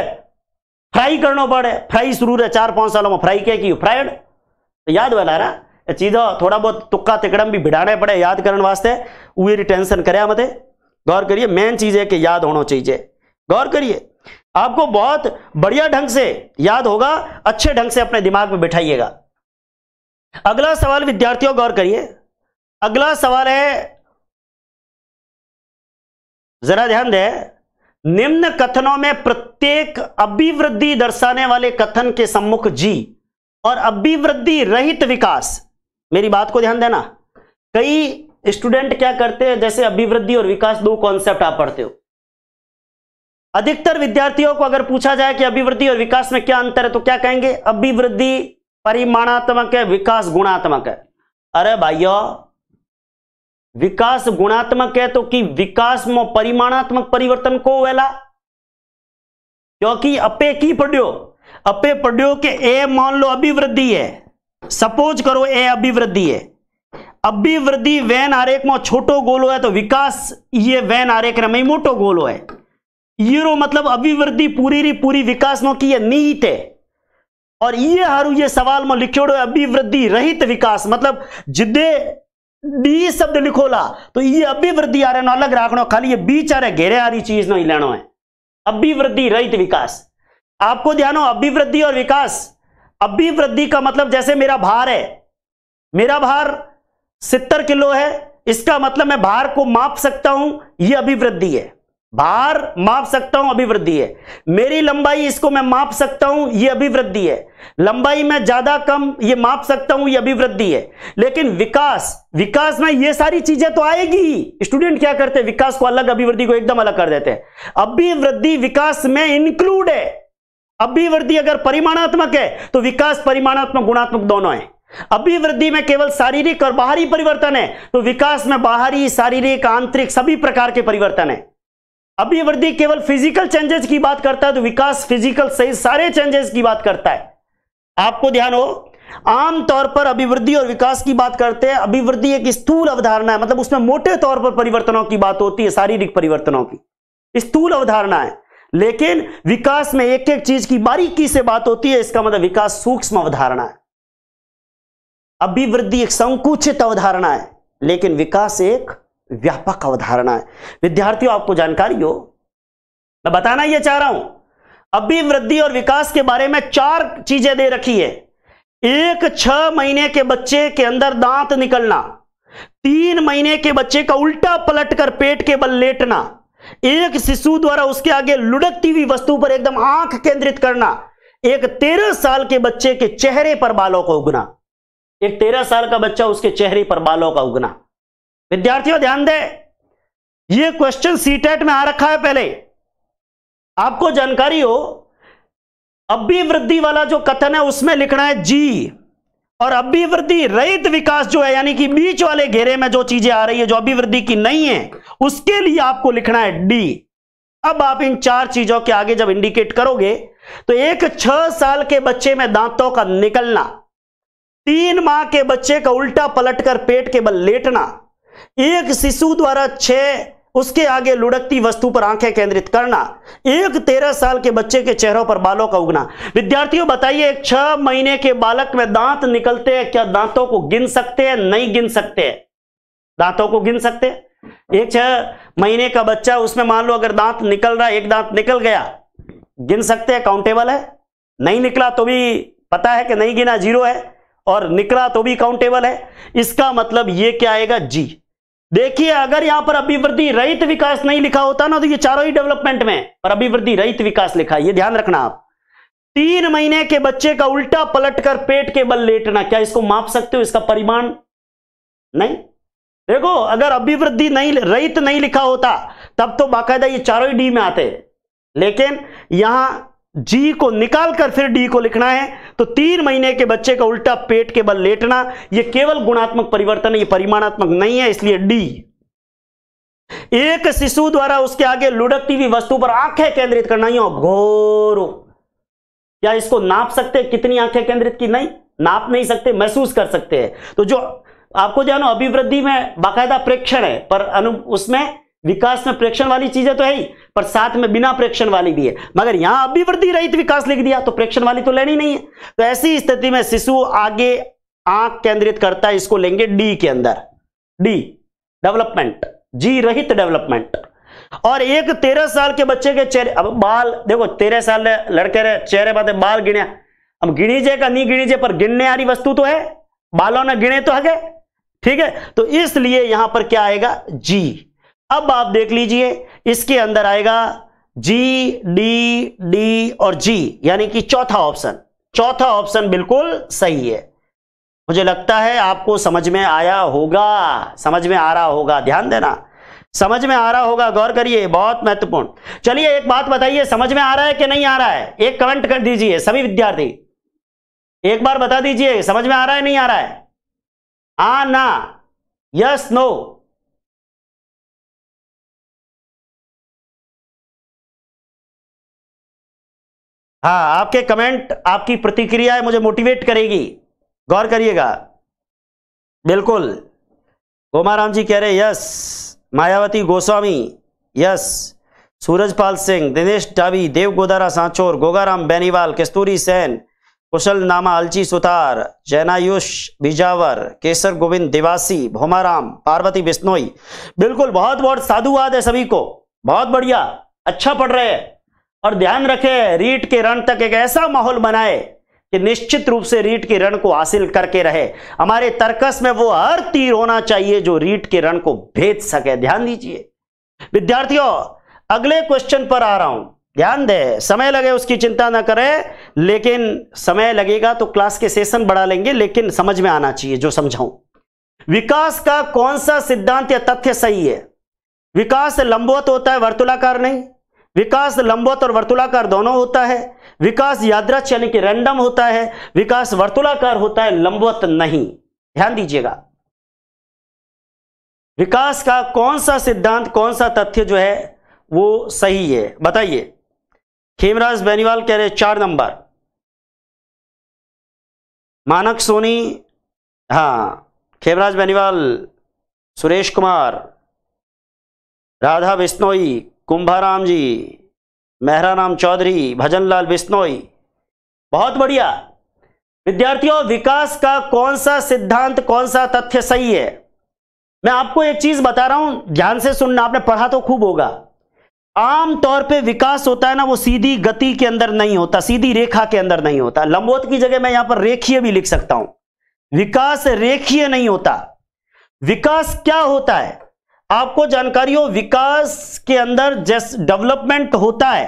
फ्राई करना पड़े फ्राई शुरू રે चार पांच सालों में फ्राई क्या ફ્રાઈડ તો યાદ વાલારા એ चीज थोड़ा बहुत तुक्का तिकड़म भी भिडाने पड़े याद करने वास्ते ઉઈ રી टेंशन करे મતે गौर करिए मेन चीज है कि याद होना चाहिए गौर करिए आपको बहुत बढ़िया ढंग से याद होगा अच्छे ढंग से अपने दिमाग में बिठाइएगा अगला सवाल विद्यार्थियों गौर करिए अगला सवाल है जरा ध्यान दें निम्न कथनों में प्रत्येक अभिवृद्धि दर्शाने वाले कथन के सम्मुख जी और अभिवृद्धि रहित विकास मेरी बात को ध्यान देना कई स्टूडेंट क्या करते हैं जैसे अभिवृद्धि और विकास दो कॉन्सेप्ट आप पढ़ते हो अधिकतर विद्यार्थियों को अगर पूछा जाए कि अभिवृद्धि और विकास में क्या अंतर है तो क्या कहेंगे अभिवृद्धि परिमाणात्मक है विकास गुणात्मक है अरे भाइयों विकास गुणात्मक है तो कि विकास में परिमाणात्मक परिवर्तन को वेला क्योंकि अपे की पढ़ो अपे पढ़ो कि ए मान लो अभिवृद्धि है सपोज करो ए अभिवृद्धि है अभिवृद्धि वैन आरेख में छोटो गोलो है तो विकास ये वैन आरेख में मोटो गोलो है ये रो मतलब अभिवृद्धि पूरी री पूरी विकास में की नीत है और ये हारू ये सवाल में लिखोड़ो अभिवृद्धि रहित विकास मतलब जिदे डी शब्द लिखोला तो ये अभिवृद्धि आ रहा अलग रखना खाली ये बीच आ रहा घेरे आ रही चीज नहीं लेना है अभिवृद्धि रहित विकास आपको ध्यान हो अभिवृद्धि और विकास अभिवृद्धि का मतलब जैसे मेरा भार है मेरा भार सितर किलो है इसका मतलब मैं भार को माप सकता हूं यह अभिवृद्धि है भार माप सकता हूं अभिवृद्धि है मेरी लंबाई इसको मैं माप सकता हूं ये अभिवृद्धि है लंबाई में ज्यादा कम ये माप सकता हूं ये अभिवृद्धि है लेकिन विकास विकास में ये सारी चीजें तो आएगी स्टूडेंट क्या करते हैं विकास को अलग अभिवृद्धि को एकदम अलग कर देते हैं अभिवृद्धि विकास में इंक्लूड है अभिवृद्धि अगर परिमाणात्मक है तो विकास परिमाणात्मक गुणात्मक दोनों है अभिवृद्धि में केवल शारीरिक और बाहरी परिवर्तन है तो विकास में बाहरी शारीरिक आंतरिक सभी प्रकार के परिवर्तन है अब ये वृद्धि केवल फिजिकल चेंजेस की बात करता है तो विकास फिजिकल सही सारे चेंजेस की बात करता है आपको ध्यान हो आमतौर पर अभिवृद्धि और विकास की बात करते हैं अभिवृद्धि एक स्थूल अवधारणा है मतलब उसमें मोटे तौर पर परिवर्तनों की बात होती है शारीरिक परिवर्तनों की स्थूल अवधारणा है लेकिन विकास में एक एक चीज की बारीकी से बात होती है इसका मतलब विकास सूक्ष्म अवधारणा है अभिवृद्धि एक संकुचित अवधारणा है लेकिन विकास एक व्यापक अवधारणा है विद्यार्थियों आपको जानकारी हो मैं बताना यह चाह रहा हूं अभिवृद्धि और विकास के बारे में चार चीजें दे रखी है एक छह महीने के बच्चे के अंदर दांत निकलना तीन महीने के बच्चे का उल्टा पलटकर पेट के बल लेटना एक शिशु द्वारा उसके आगे लुढ़कती हुई वस्तु पर एकदम आंख केंद्रित करना एक तेरह साल के बच्चे के चेहरे पर बालों का उगना एक तेरह साल का बच्चा उसके चेहरे पर बालों का उगना विद्यार्थियों ध्यान दे ये क्वेश्चन सीटेट e में आ रखा है पहले आपको जानकारी हो अभिवृद्धि वाला जो कथन है उसमें लिखना है जी और अभिवृद्धि रहित विकास जो है यानी कि बीच वाले घेरे में जो चीजें आ रही है जो अभिवृद्धि की नहीं है उसके लिए आपको लिखना है डी अब आप इन चार चीजों के आगे जब इंडिकेट करोगे तो एक छह साल के बच्चे में दांतों का निकलना तीन माह के बच्चे का उल्टा पलटकर पेट के बल लेटना एक शिशु द्वारा छह उसके आगे लुढ़कती वस्तु पर आंखें केंद्रित करना एक तेरह साल के बच्चे के चेहरों पर बालों का उगना विद्यार्थियों बताइए एक छह महीने के बालक में दांत निकलते हैं क्या दांतों को गिन सकते हैं नहीं गिन सकते दांतों को गिन सकते एक छह महीने का बच्चा उसमें मान लो अगर दांत निकल रहा है एक दांत निकल गया गिन सकते हैं काउंटेबल है नहीं निकला तो भी पता है कि नहीं गिना जीरो है और निकला तो भी काउंटेबल है इसका मतलब ये क्या आएगा जी देखिए अगर यहां पर अभिवृद्धि रहित विकास नहीं लिखा होता ना तो ये चारों ही डेवलपमेंट में पर अभिवृद्धि रहित विकास लिखा ये ध्यान रखना आप तीन महीने के बच्चे का उल्टा पलट कर पेट के बल लेटना क्या इसको माप सकते हो इसका परिमाण नहीं देखो अगर अभिवृद्धि नहीं रहित नहीं लिखा होता तब तो बाकायदा ये चारों ही डी में आते लेकिन यहां जी को निकालकर फिर डी को लिखना है तो तीन महीने के बच्चे का उल्टा पेट के बल लेटना यह केवल गुणात्मक परिवर्तन ये परिमाणात्मक नहीं है इसलिए डी एक शिशु द्वारा उसके आगे लुढ़कती हुई वस्तु पर आंखें केंद्रित करना ही घोर क्या इसको नाप सकते कितनी आंखें केंद्रित की नहीं नाप नहीं सकते महसूस कर सकते हैं तो जो आपको जानो अभिवृद्धि में बाकायदा प्रेक्षण है पर अनु उसमें विकास में प्रेक्षण वाली चीजें तो है ही पर साथ में बिना प्रेक्षण वाली भी है मगर यहां अभिवृद्धि रहित विकास लिख दिया तो प्रेक्षण वाली तो लेनी नहीं है तो ऐसी स्थिति में शिशु आगे आंख केंद्रित करता है इसको लेंगे डी के अंदर डी डेवलपमेंट जी रहित डेवलपमेंट और एक तेरह साल के बच्चे के चेहरे अब बाल देखो तेरह साल लड़के रहे चेहरे बाद बाल गिने अब गिनी का नहीं गिनी पर गिनने वाली वस्तु तो है बालों ने गिने तो है ठीक है तो इसलिए यहां पर क्या आएगा जी अब आप देख लीजिए इसके अंदर आएगा जी डी डी और जी यानी कि चौथा ऑप्शन चौथा ऑप्शन बिल्कुल सही है मुझे लगता है आपको समझ में आया होगा समझ में आ रहा होगा ध्यान देना समझ में आ रहा होगा गौर करिए बहुत महत्वपूर्ण चलिए एक बात बताइए समझ में आ रहा है कि नहीं आ रहा है एक कमेंट कर दीजिए सभी विद्यार्थी एक बार बता दीजिए समझ में आ रहा है नहीं आ रहा है आ ना यस नो हाँ आपके कमेंट आपकी प्रतिक्रिया मुझे मोटिवेट करेगी गौर करिएगा बिल्कुल गोमाराम जी कह रहे यस मायावती गोस्वामी यस सूरजपाल सिंह दिनेश टावी देव गोदारा सांचोर गोगाराम बेनीवाल कस्तूरी सेन कुशल नामा अलची सुतार जैनायुष बिजावर केसर गोविंद देवासी भोमाराम पार्वती बिस्नोई बिल्कुल बहुत बहुत साधुवाद है सभी को बहुत बढ़िया अच्छा पढ़ रहे हैं और ध्यान रखें रीट के रण तक एक ऐसा माहौल बनाए कि निश्चित रूप से रीट के रण को हासिल करके रहे हमारे तर्कस में वो हर तीर होना चाहिए जो रीट के रण को भेज सके ध्यान दीजिए विद्यार्थियों अगले क्वेश्चन पर आ रहा हूं ध्यान दे समय लगे उसकी चिंता ना करें लेकिन समय लगेगा तो क्लास के सेशन बढ़ा लेंगे लेकिन समझ में आना चाहिए जो समझाऊं विकास का कौन सा सिद्धांत या तथ्य सही है विकास लंबवत होता है वर्तुलाकार नहीं विकास लंबवत और वर्तुलाकार दोनों होता है विकास यादृच यानी कि रैंडम होता है विकास वर्तुलाकार होता है लंबवत नहीं ध्यान दीजिएगा विकास का कौन सा सिद्धांत कौन सा तथ्य जो है वो सही है बताइए खेमराज बेनीवाल कह रहे चार नंबर मानक सोनी हाँ खेमराज बेनीवाल सुरेश कुमार राधा बिश्नोई कुंभाराम जी मेहराराम चौधरी भजन लाल बिश्नोई बहुत बढ़िया विद्यार्थियों विकास का कौन सा सिद्धांत कौन सा तथ्य सही है मैं आपको एक चीज बता रहा हूं ध्यान से सुनना आपने पढ़ा तो खूब होगा आम तौर पे विकास होता है ना वो सीधी गति के अंदर नहीं होता सीधी रेखा के अंदर नहीं होता लंबोत की जगह मैं यहां पर रेखीय भी लिख सकता हूं विकास रेखीय नहीं होता विकास क्या होता है आपको जानकारी हो विकास के अंदर जैस डेवलपमेंट होता है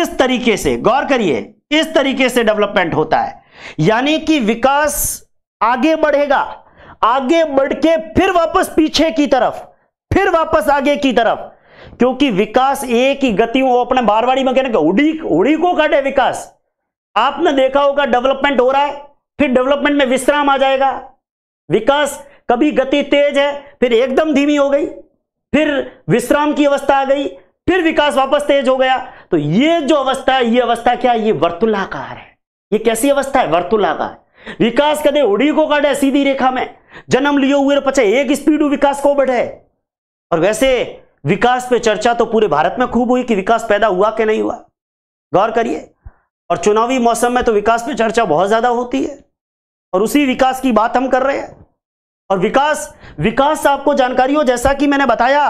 इस तरीके से गौर करिए इस तरीके से डेवलपमेंट होता है यानी कि विकास आगे बढ़ेगा आगे बढ़ के फिर वापस पीछे की तरफ फिर वापस आगे की तरफ क्योंकि विकास एक ही गति वो अपने बारवाड़ी में कहने का उड़ी उड़ी को काटे विकास आपने देखा होगा डेवलपमेंट हो रहा है फिर डेवलपमेंट में विश्राम आ जाएगा विकास कभी गति तेज है फिर एकदम धीमी हो गई फिर विश्राम की अवस्था आ गई फिर विकास वापस तेज हो गया तो ये जो अवस्था है ये अवस्था क्या है ये वर्तुलाकार है ये कैसी अवस्था है वर्तुलाकार विकास कदे उड़ी को काटे सीधी रेखा में जन्म लियो हुए पचे एक स्पीड विकास को बढ़े और वैसे विकास पे चर्चा तो पूरे भारत में खूब हुई कि विकास पैदा हुआ कि नहीं हुआ गौर करिए और चुनावी मौसम में तो विकास पे चर्चा बहुत ज्यादा होती है और उसी विकास की बात हम कर रहे हैं और विकास विकास आपको जानकारी हो जैसा कि मैंने बताया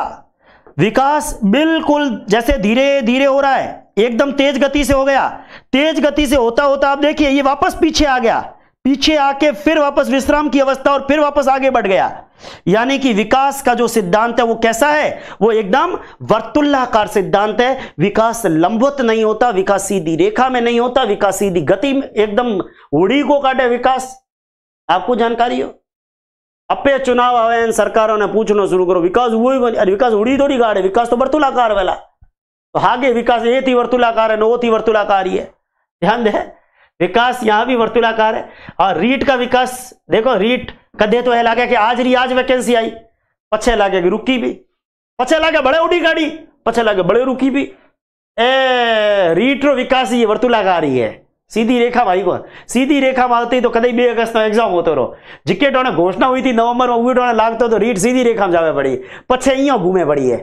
विकास बिल्कुल जैसे धीरे धीरे हो रहा है एकदम तेज गति से हो गया तेज गति से होता होता आप देखिए ये वापस पीछे आ गया पीछे आके फिर वापस विश्राम की अवस्था और फिर वापस आगे बढ़ गया यानी कि विकास का जो सिद्धांत है वो कैसा है वो एकदम वर्तुल्लाकार सिद्धांत है विकास लंबवत नहीं होता विकास सीधी रेखा में नहीं होता विकास सीधी गति में एकदम उड़ी को काटे विकास आपको जानकारी हो અપે ચુનાવ આવે અને સરકારોને પૂછનો શરૂ કરો વિકાસ ઉભો અને વિકાસ ઉડી દોડી કાઢે વિકાસ તો વર્તુલાકાર વેલા तो आगे तो विकास ये थी वर्तुलाकार है नो थी वर्तुलाकार ही है ध्यान दे विकास यहाँ भी वर्तुलाकार है और हाँ, रीट का विकास देखो रीट कदे तो है लागे कि आज री आज वैकेंसी आई पछे लागे कि रुकी भी पछे लागे बड़े उड़ी गाड़ी पछे लागे बड़े रुकी भी ए रीट रो विकास ही वर्तुलाकार ही है सीधी रेखा भाई को सीधी रेखा में आती तो कदई बे अगस्त में एग्जाम होते रहो जिके टोने घोषणा हुई थी नवंबर में उठो लागत तो रीट सीधी रेखा में जावे पड़ी पछे इं घूमे पड़ी है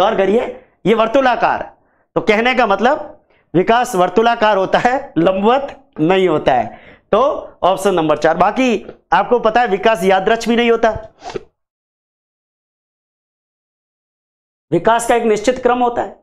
गौर करिए ये वर्तुलाकार तो कहने का मतलब विकास वर्तुलाकार होता है लंबवत नहीं होता है तो ऑप्शन नंबर चार बाकी आपको पता है विकास याद भी नहीं होता विकास का एक निश्चित क्रम होता है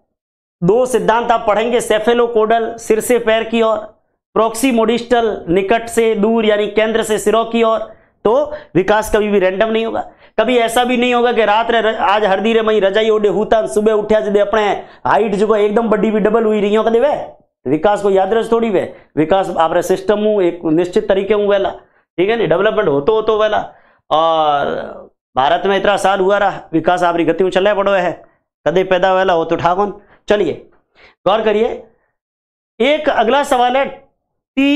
दो सिद्धांत आप पढ़ेंगे सेफेलो कोडल सिर से पैर की ओर मोडिस्टल निकट से दूर यानी केंद्र से सिरों की ओर तो विकास कभी भी रैंडम नहीं होगा कभी ऐसा भी नहीं होगा कि रात रे आज हरदी रे मई रजाई ओडे हुता सुबह उठा जदे अपने हाइट जो एकदम बड्डी भी डबल हुई रही हो कदे वे विकास को याद रख थोड़ी वे विकास आप सिस्टम हूँ एक निश्चित तरीके हूँ वेला ठीक है नहीं डेवलपमेंट हो तो हो तो वेला और भारत में इतना साल हुआ रहा विकास आपकी गति में चले पड़ो है सदैव पैदा वाला हो तो ठाकुन चलिए गौर करिए एक अगला सवाल है T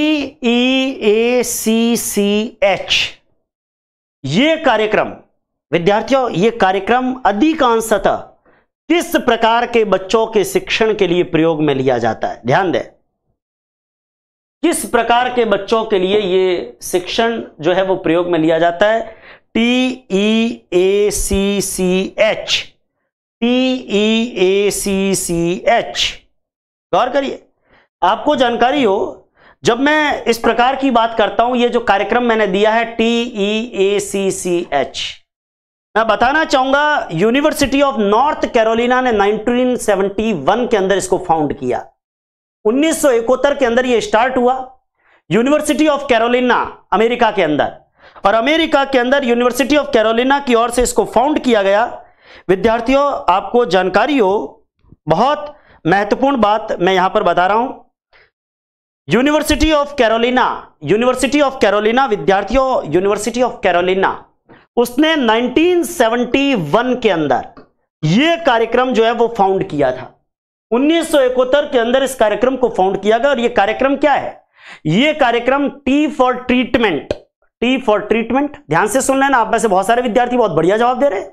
E A C C H ये कार्यक्रम विद्यार्थियों ये कार्यक्रम अधिकांशतः किस प्रकार के बच्चों के शिक्षण के लिए प्रयोग में लिया जाता है ध्यान दें किस प्रकार के बच्चों के लिए ये शिक्षण जो है वो प्रयोग में लिया जाता है T E A C C H T A C C H गौर करिए आपको जानकारी हो जब मैं इस प्रकार की बात करता हूं ये जो कार्यक्रम मैंने दिया है T E A C C H मैं बताना चाहूंगा यूनिवर्सिटी ऑफ नॉर्थ कैरोलिना ने 1971 के अंदर इसको फाउंड किया उन्नीस के अंदर ये स्टार्ट हुआ यूनिवर्सिटी ऑफ कैरोलिना अमेरिका के अंदर और अमेरिका के अंदर यूनिवर्सिटी ऑफ कैरोलिना की ओर से इसको फाउंड किया गया विद्यार्थियों आपको जानकारी हो बहुत महत्वपूर्ण बात मैं यहां पर बता रहा हूं university of Carolina university of Carolina विद्यार्थियों यूनिवर्सिटी ऑफ कैरोलिना उसने 1971 के अंदर यह कार्यक्रम जो है वो फाउंड किया था उन्नीस के अंदर इस कार्यक्रम को फाउंड किया गया और यह कार्यक्रम क्या है यह कार्यक्रम T for treatment T for treatment ध्यान से सुन लेना आप में से बहुत सारे विद्यार्थी बहुत बढ़िया जवाब दे रहे हैं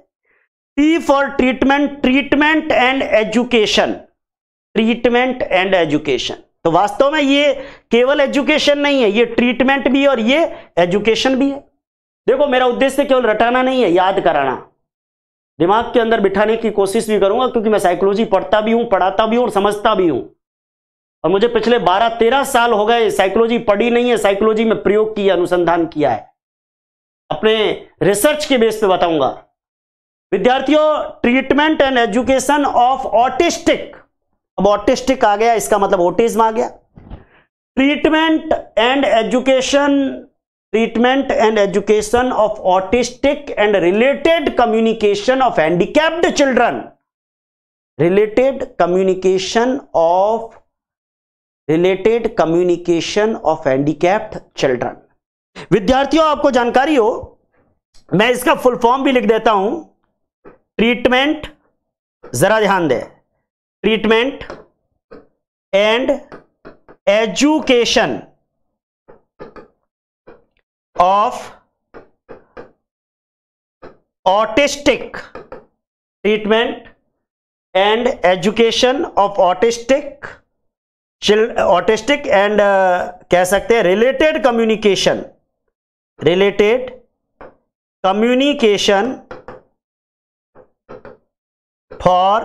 T for treatment treatment and education treatment and education तो वास्तव में ये केवल एजुकेशन नहीं है ये ट्रीटमेंट भी है और ये एजुकेशन भी है देखो मेरा उद्देश्य केवल रटाना नहीं है याद कराना दिमाग के अंदर बिठाने की कोशिश भी करूंगा क्योंकि मैं साइकोलॉजी पढ़ता भी हूं पढ़ाता भी हूं और समझता भी हूं और मुझे पिछले 12-13 साल हो गए साइकोलॉजी पढ़ी नहीं है साइकोलॉजी में प्रयोग किया अनुसंधान किया है अपने रिसर्च के बेस पे बताऊंगा विद्यार्थियों treatment and education of autistic अब ऑटिस्टिक आ गया इसका मतलब ऑटिज्म आ गया treatment and education treatment and education of autistic and related communication of handicapped children related communication of related communication of handicapped children विद्यार्थियों आपको जानकारी हो मैं इसका फुल फॉर्म भी लिख देता हूं ट्रीटमेंट जरा ध्यान दे treatment and education of autistic treatment and education of autistic autistic and कह सकते हैं related communication related communication for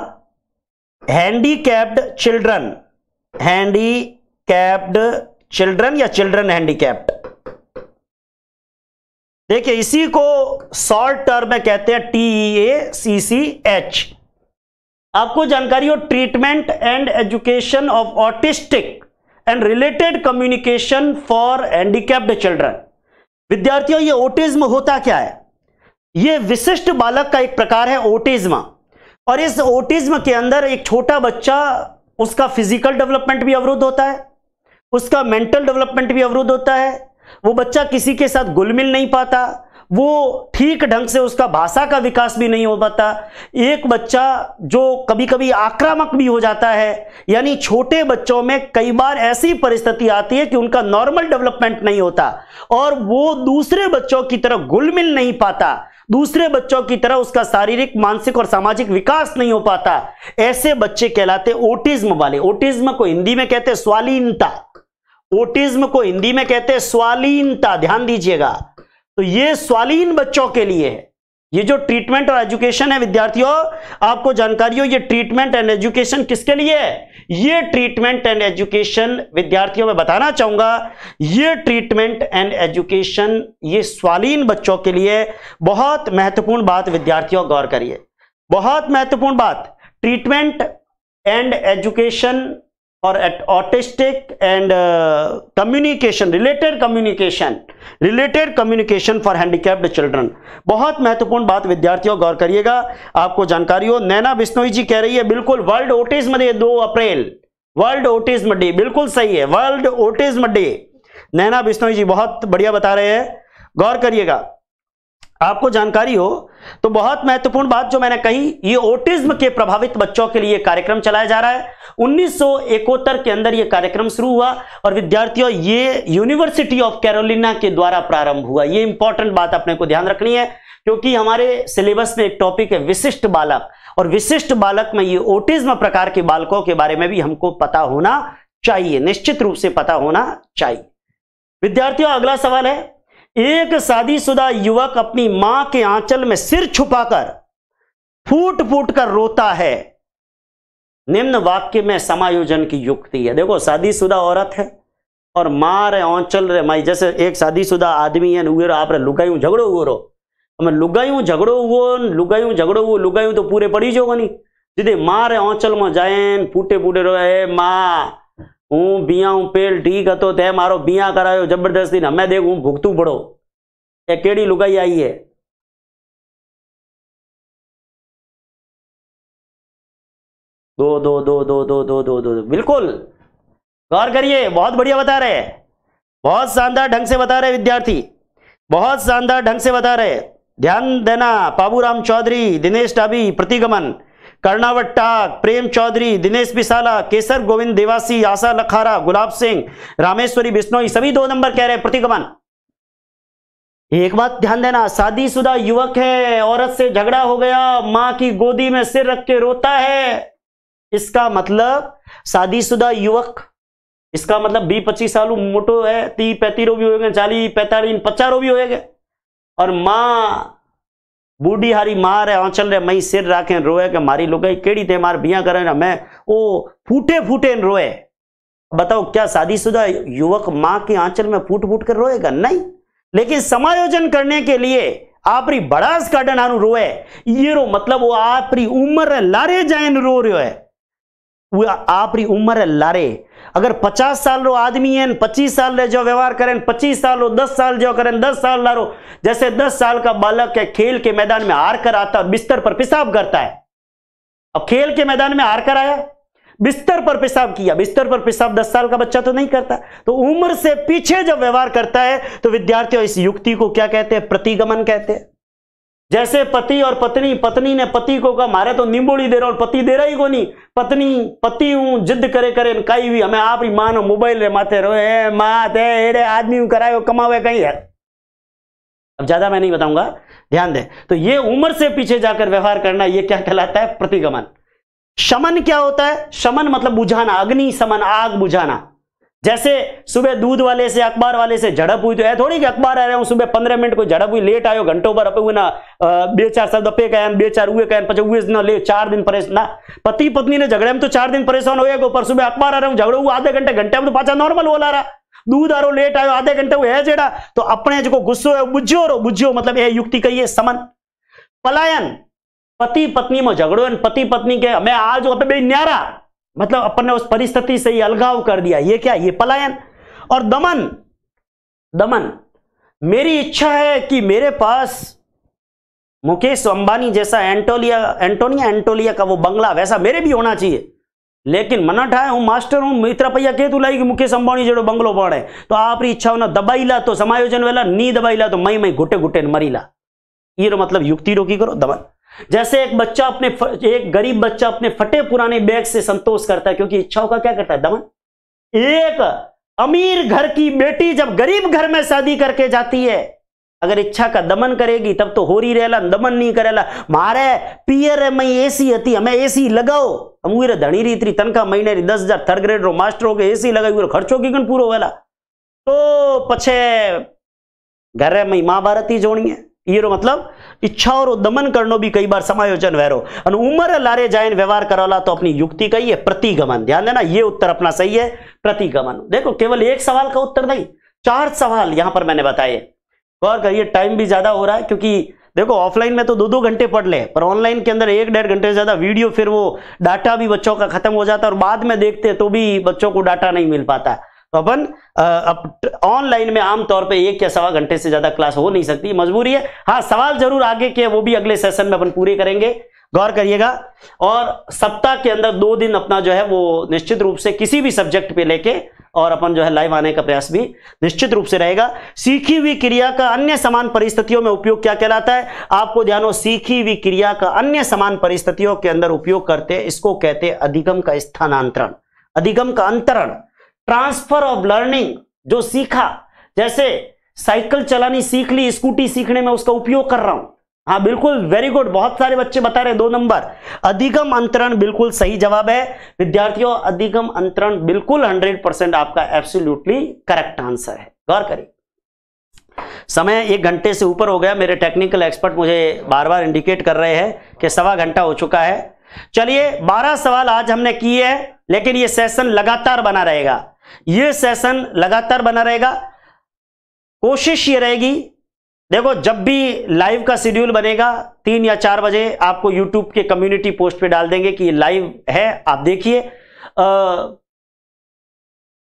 handicapped children handicapped children या चिल्ड्रन हैंडीकैप्ड देखिए इसी को शॉर्ट टर्म में कहते हैं T A C C H आपको जानकारी हो treatment and education of autistic and related communication for handicapped children विद्यार्थियों ये ओटिज्म होता क्या है ये विशिष्ट बालक का एक प्रकार है ओटिज्म और इस ओटिज्म के अंदर एक छोटा बच्चा उसका फिजिकल डेवलपमेंट भी अवरुद्ध होता है उसका मेंटल डेवलपमेंट भी अवरुद्ध होता है वो बच्चा किसी के साथ गुल मिल नहीं पाता वो ठीक ढंग से उसका भाषा का विकास भी नहीं हो पाता एक बच्चा जो कभी कभी आक्रामक भी हो जाता है यानी छोटे बच्चों में कई बार ऐसी परिस्थिति आती है कि उनका नॉर्मल डेवलपमेंट नहीं होता और वो दूसरे बच्चों की तरह गुल मिल नहीं पाता दूसरे बच्चों की तरह उसका शारीरिक मानसिक और सामाजिक विकास नहीं हो पाता ऐसे बच्चे कहलाते ओटिज्म वाले ओटिज्म को हिंदी में कहते स्वालीनता ओटिज्म को हिंदी में कहते स्वालीनता ध्यान दीजिएगा तो ये स्वालीन बच्चों के लिए है ये जो ट्रीटमेंट और एजुकेशन है विद्यार्थियों आपको जानकारी हो ये ट्रीटमेंट एंड एजुकेशन किसके लिए है ये ट्रीटमेंट एंड एजुकेशन विद्यार्थियों में बताना चाहूंगा ये ट्रीटमेंट एंड एजुकेशन ये स्वालीन बच्चों के लिए बहुत महत्वपूर्ण बात विद्यार्थियों गौर करिए बहुत महत्वपूर्ण बात ट्रीटमेंट एंड एजुकेशन और autistic and communication related communication related communication for handicapped children बहुत महत्वपूर्ण बात विद्यार्थियों गौर करिएगा आपको जानकारी हो नैना बिश्नोई जी कह रही है बिल्कुल वर्ल्ड ओटिज्म डे दो अप्रैल वर्ल्ड ओटिज्म डे बिल्कुल सही है world autism day Naina Bishnoi ji बहुत बढ़िया बता रहे हैं गौर करिएगा आपको जानकारी हो तो बहुत महत्वपूर्ण बात जो मैंने कही ये ओटिज्म के प्रभावित बच्चों के लिए कार्यक्रम चलाया जा रहा है उन्नीस के अंदर यह कार्यक्रम शुरू हुआ और विद्यार्थियों ये यूनिवर्सिटी ऑफ कैरोलिना के द्वारा प्रारंभ हुआ ये इंपॉर्टेंट बात अपने को ध्यान रखनी है क्योंकि हमारे सिलेबस में एक टॉपिक है विशिष्ट बालक और विशिष्ट बालक में ये ओटिज्म प्रकार के बालकों के बारे में भी हमको पता होना चाहिए निश्चित रूप से पता होना चाहिए विद्यार्थियों अगला सवाल है एक शादीशुदा युवक अपनी मां के आंचल में सिर छुपाकर फूट फूट कर रोता है निम्न वाक्य में समायोजन की युक्ति है देखो शादीशुदा औरत है और माँ रे औंचल रे माई जैसे एक शादीशुदा आदमी है उगे आप रे लुगायूं झगड़ो हुए रो અમે લુગાયું ઝઘડો ઉવો લુગાયું झगड़ो ઉવો લુગાયું તો પૂરે પડી જવો ની જીતે મારે ઓંચલમાં જાય ને फूटे रो રહે मां हूँ હું બિયા હું પેલ ઠીક હતો તેમ મારો બિયા કરાયો જબરદસ્તી હમે દેખ હું ભૂખતું पड़ो ये केड़ी लुगाई आई है दो दो दो दो दो दो दो दो बिल्कुल गौर करिए बहुत बढ़िया बता रहे बहुत शानदार ढंग से बता रहे विद्यार्थी बहुत शानदार ढंग से बता रहे ध्यान देना बाबूराम चौधरी दिनेश टाबी प्रतिगमन कर्णावट्टा प्रेम चौधरी दिनेश बिसाला केसर गोविंद देवासी आशा लखारा गुलाब सिंह रामेश्वरी बिश्नोई सभी दो नंबर कह रहे हैं प्रतिगमन एक बात ध्यान देना शादीशुदा युवक है औरत से झगड़ा हो गया मां की गोदी में सिर रख के रोता है इसका मतलब शादीशुदा युवक इसका मतलब बी पच्चीस साल मोटो है ती पैंतीस रो भी हो गए चालीस पैंतालीस पचास रो भी हो गए और मां हारी मार है आंचल रे मई सिर राखे रोए के मारी લુગાઈ केड़ी थे मार बिया करे ना मैं ओ फूटे फूटे रोए बताओ क्या शादीशुदा युवक मां के आंचल में फूट फूट कर रोएगा नहीं लेकिन समायोजन करने के लिए आपरी बड़ास काटन आनु रोए ये रो मतलब वो आपरी उम्र लारे जाए रो रो है वो आपरी उम्र लारे अगर पचास साल रो आदमी है पच्चीस साल रे जो व्यवहार करें पच्चीस साल रो दस साल जो करें दस साल लारो जैसे दस साल का बालक है खेल के मैदान में हार कर आता और बिस्तर पर पेशाब करता है अब खेल के मैदान में हार कर आया बिस्तर पर पेशाब किया बिस्तर पर पेशाब दस साल का बच्चा तो नहीं करता तो उम्र से पीछे जब व्यवहार करता है तो विद्यार्थियों इस युक्ति को क्या कहते हैं प्रतिगमन कहते हैं जैसे पति और पत्नी पत्नी ने पति को कहा मारे तो निम्बोड़ी दे रहा और पति दे रहा ही को नहीं पत्नी पति हूं जिद करे करे कई भी हमें आप ही मानो मोबाइल रे माथे रो ए मात एड़े आदमी कराए कमावे कहीं है अब ज्यादा मैं नहीं बताऊंगा ध्यान दे तो ये उम्र से पीछे जाकर व्यवहार करना ये क्या कहलाता है प्रतिगमन शमन क्या होता है शमन मतलब बुझाना अग्नि समन आग बुझाना जैसे सुबह दूध वाले से अखबार वाले से झड़प हुई तो है थोड़ी कि अखबार आ रहे हूँ सुबह पंद्रह मिनट को झड़प हुई लेट आयो घंटों पर अपे ना बे चार शब्द अपे कह बे चार हुए कह पचे हुए ना ले चार दिन परेशान ना पति पत्नी ने झगड़े में तो चार दिन परेशान हो पर सुबह अखबार आ रहा हूँ झगड़ो हुआ आधे घंटे घंटे में तो पाचा नॉर्मल बोला रहा दूध आरो लेट आयो आधे घंटे है जेड़ा तो अपने जो गुस्सो है बुझो रो बुझो मतलब ये युक्ति कही समन पलायन पति पत्नी में झगड़ो पति पत्नी के हमें आज अपने बे न्यारा मतलब अपन ने उस परिस्थिति से ही अलगाव कर दिया ये क्या ये पलायन और दमन दमन मेरी इच्छा है कि मेरे पास मुकेश अंबानी जैसा एंटोलिया एंटोनिया एंटोलिया का वो बंगला वैसा मेरे भी होना चाहिए लेकिन मना ठाए हूँ मास्टर हूँ मित्र पैया तू लाई कि मुकेश अंबानी जो बंगलो पड़े तो होना दबाई ला तो समायोजन वेला नी ला तो मई मई घुटे घुटे मरीला ये मतलब युक्ति रोकी करो दमन जैसे एक बच्चा अपने एक गरीब बच्चा अपने फटे पुराने बैग से संतोष करता है क्योंकि इच्छाओं का क्या करता है दमन एक अमीर घर की बेटी जब गरीब घर में शादी करके जाती है अगर इच्छा का दमन करेगी तब तो हो रही रहेला दमन नहीं करेला मारे पियर है मैं एसी हती हमें एसी लगाओ हम उरे धनी रही इतनी तनखा महीने रही दस हजार थर्ड ग्रेड रो मास्टर हो ए एसी लगाई उरे खर्चो की कन पूरा वेला तो पछे घर मई महाभारत ही जोड़ी है मतलब મતલબ और દમન કરનો भी કઈ બાર સમાયોજન વેરો અને ઉંમર લારે जाइन व्यवहार करवाला तो अपनी युक्ति का ये प्रतिगमन ध्यान देना ये उत्तर अपना सही है प्रतिगमन देखो केवल एक सवाल का उत्तर नहीं चार सवाल यहां पर मैंने बताए और करिए टाइम भी ज्यादा हो रहा है क्योंकि देखो ऑफलाइन में तो दो दो घंटे पढ़ ले पर ऑनलाइन के अंदर एक डेढ़ घंटे से ज्यादा वीडियो फिर वो डाटा भी बच्चों का खत्म हो जाता है और बाद में देखते तो भी बच्चों को डाटा नहीं मिल पाता तो अपन अब ऑनलाइन में आमतौर पे एक या सवा घंटे से ज्यादा क्लास हो नहीं सकती मजबूरी है हाँ सवाल जरूर आगे के वो भी अगले सेशन में अपन पूरे करेंगे गौर करिएगा और सप्ताह के अंदर दो दिन अपना जो है वो निश्चित रूप से किसी भी सब्जेक्ट पे लेके और अपन जो है लाइव आने का प्रयास भी निश्चित रूप से रहेगा सीखी हुई क्रिया का अन्य समान परिस्थितियों में उपयोग क्या कहलाता है आपको ध्यान हो सीखी हुई क्रिया का अन्य समान परिस्थितियों के अंदर उपयोग करते इसको कहते अधिगम का स्थानांतरण अधिगम का अंतरण ट्रांसफर ऑफ लर्निंग जो सीखा जैसे साइकिल चलानी सीख ली स्कूटी सीखने में उसका उपयोग कर रहा हूं हाँ बिल्कुल वेरी गुड बहुत सारे बच्चे बता रहे दो नंबर अधिगम अंतरण बिल्कुल सही जवाब है विद्यार्थियों अधिगम अंतरण बिल्कुल 100 परसेंट आपका एब्सोल्युटली करेक्ट आंसर है गौर करिए समय एक घंटे से ऊपर हो गया मेरे टेक्निकल एक्सपर्ट मुझे बार बार इंडिकेट कर रहे हैं कि सवा घंटा हो चुका है चलिए बारह सवाल आज हमने किए हैं लेकिन ये सेशन लगातार बना रहेगा ये सेशन लगातार बना रहेगा कोशिश ये रहेगी देखो जब भी लाइव का शेड्यूल बनेगा तीन या चार बजे आपको यूट्यूब के कम्युनिटी पोस्ट पे डाल देंगे कि लाइव है आप देखिए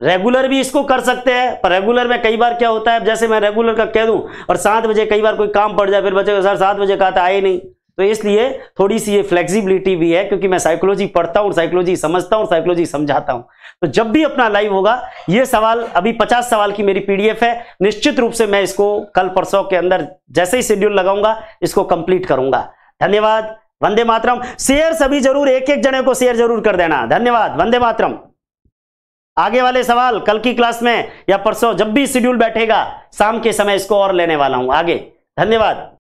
रेगुलर भी इसको कर सकते हैं पर रेगुलर में कई बार क्या होता है जैसे मैं रेगुलर का कह दूं और सात बजे कई बार कोई काम पड़ जाए फिर बच्चे सर सात बजे कहा था आए नहीं तो इसलिए थोड़ी सी ये फ्लेक्सिबिलिटी भी है क्योंकि मैं साइकोलॉजी पढ़ता हूँ साइकोलॉजी समझता हूँ साइकोलॉजी समझाता हूँ तो जब भी अपना लाइव होगा ये सवाल अभी पचास सवाल की मेरी पीडीएफ है निश्चित रूप से मैं इसको कल परसों के अंदर जैसे ही शेड्यूल लगाऊंगा इसको कंप्लीट करूंगा धन्यवाद वंदे मातरम शेयर सभी जरूर एक एक जने को शेयर जरूर कर देना धन्यवाद वंदे मातरम आगे वाले सवाल कल की क्लास में या परसों जब भी शेड्यूल बैठेगा शाम के समय इसको और लेने वाला हूं आगे धन्यवाद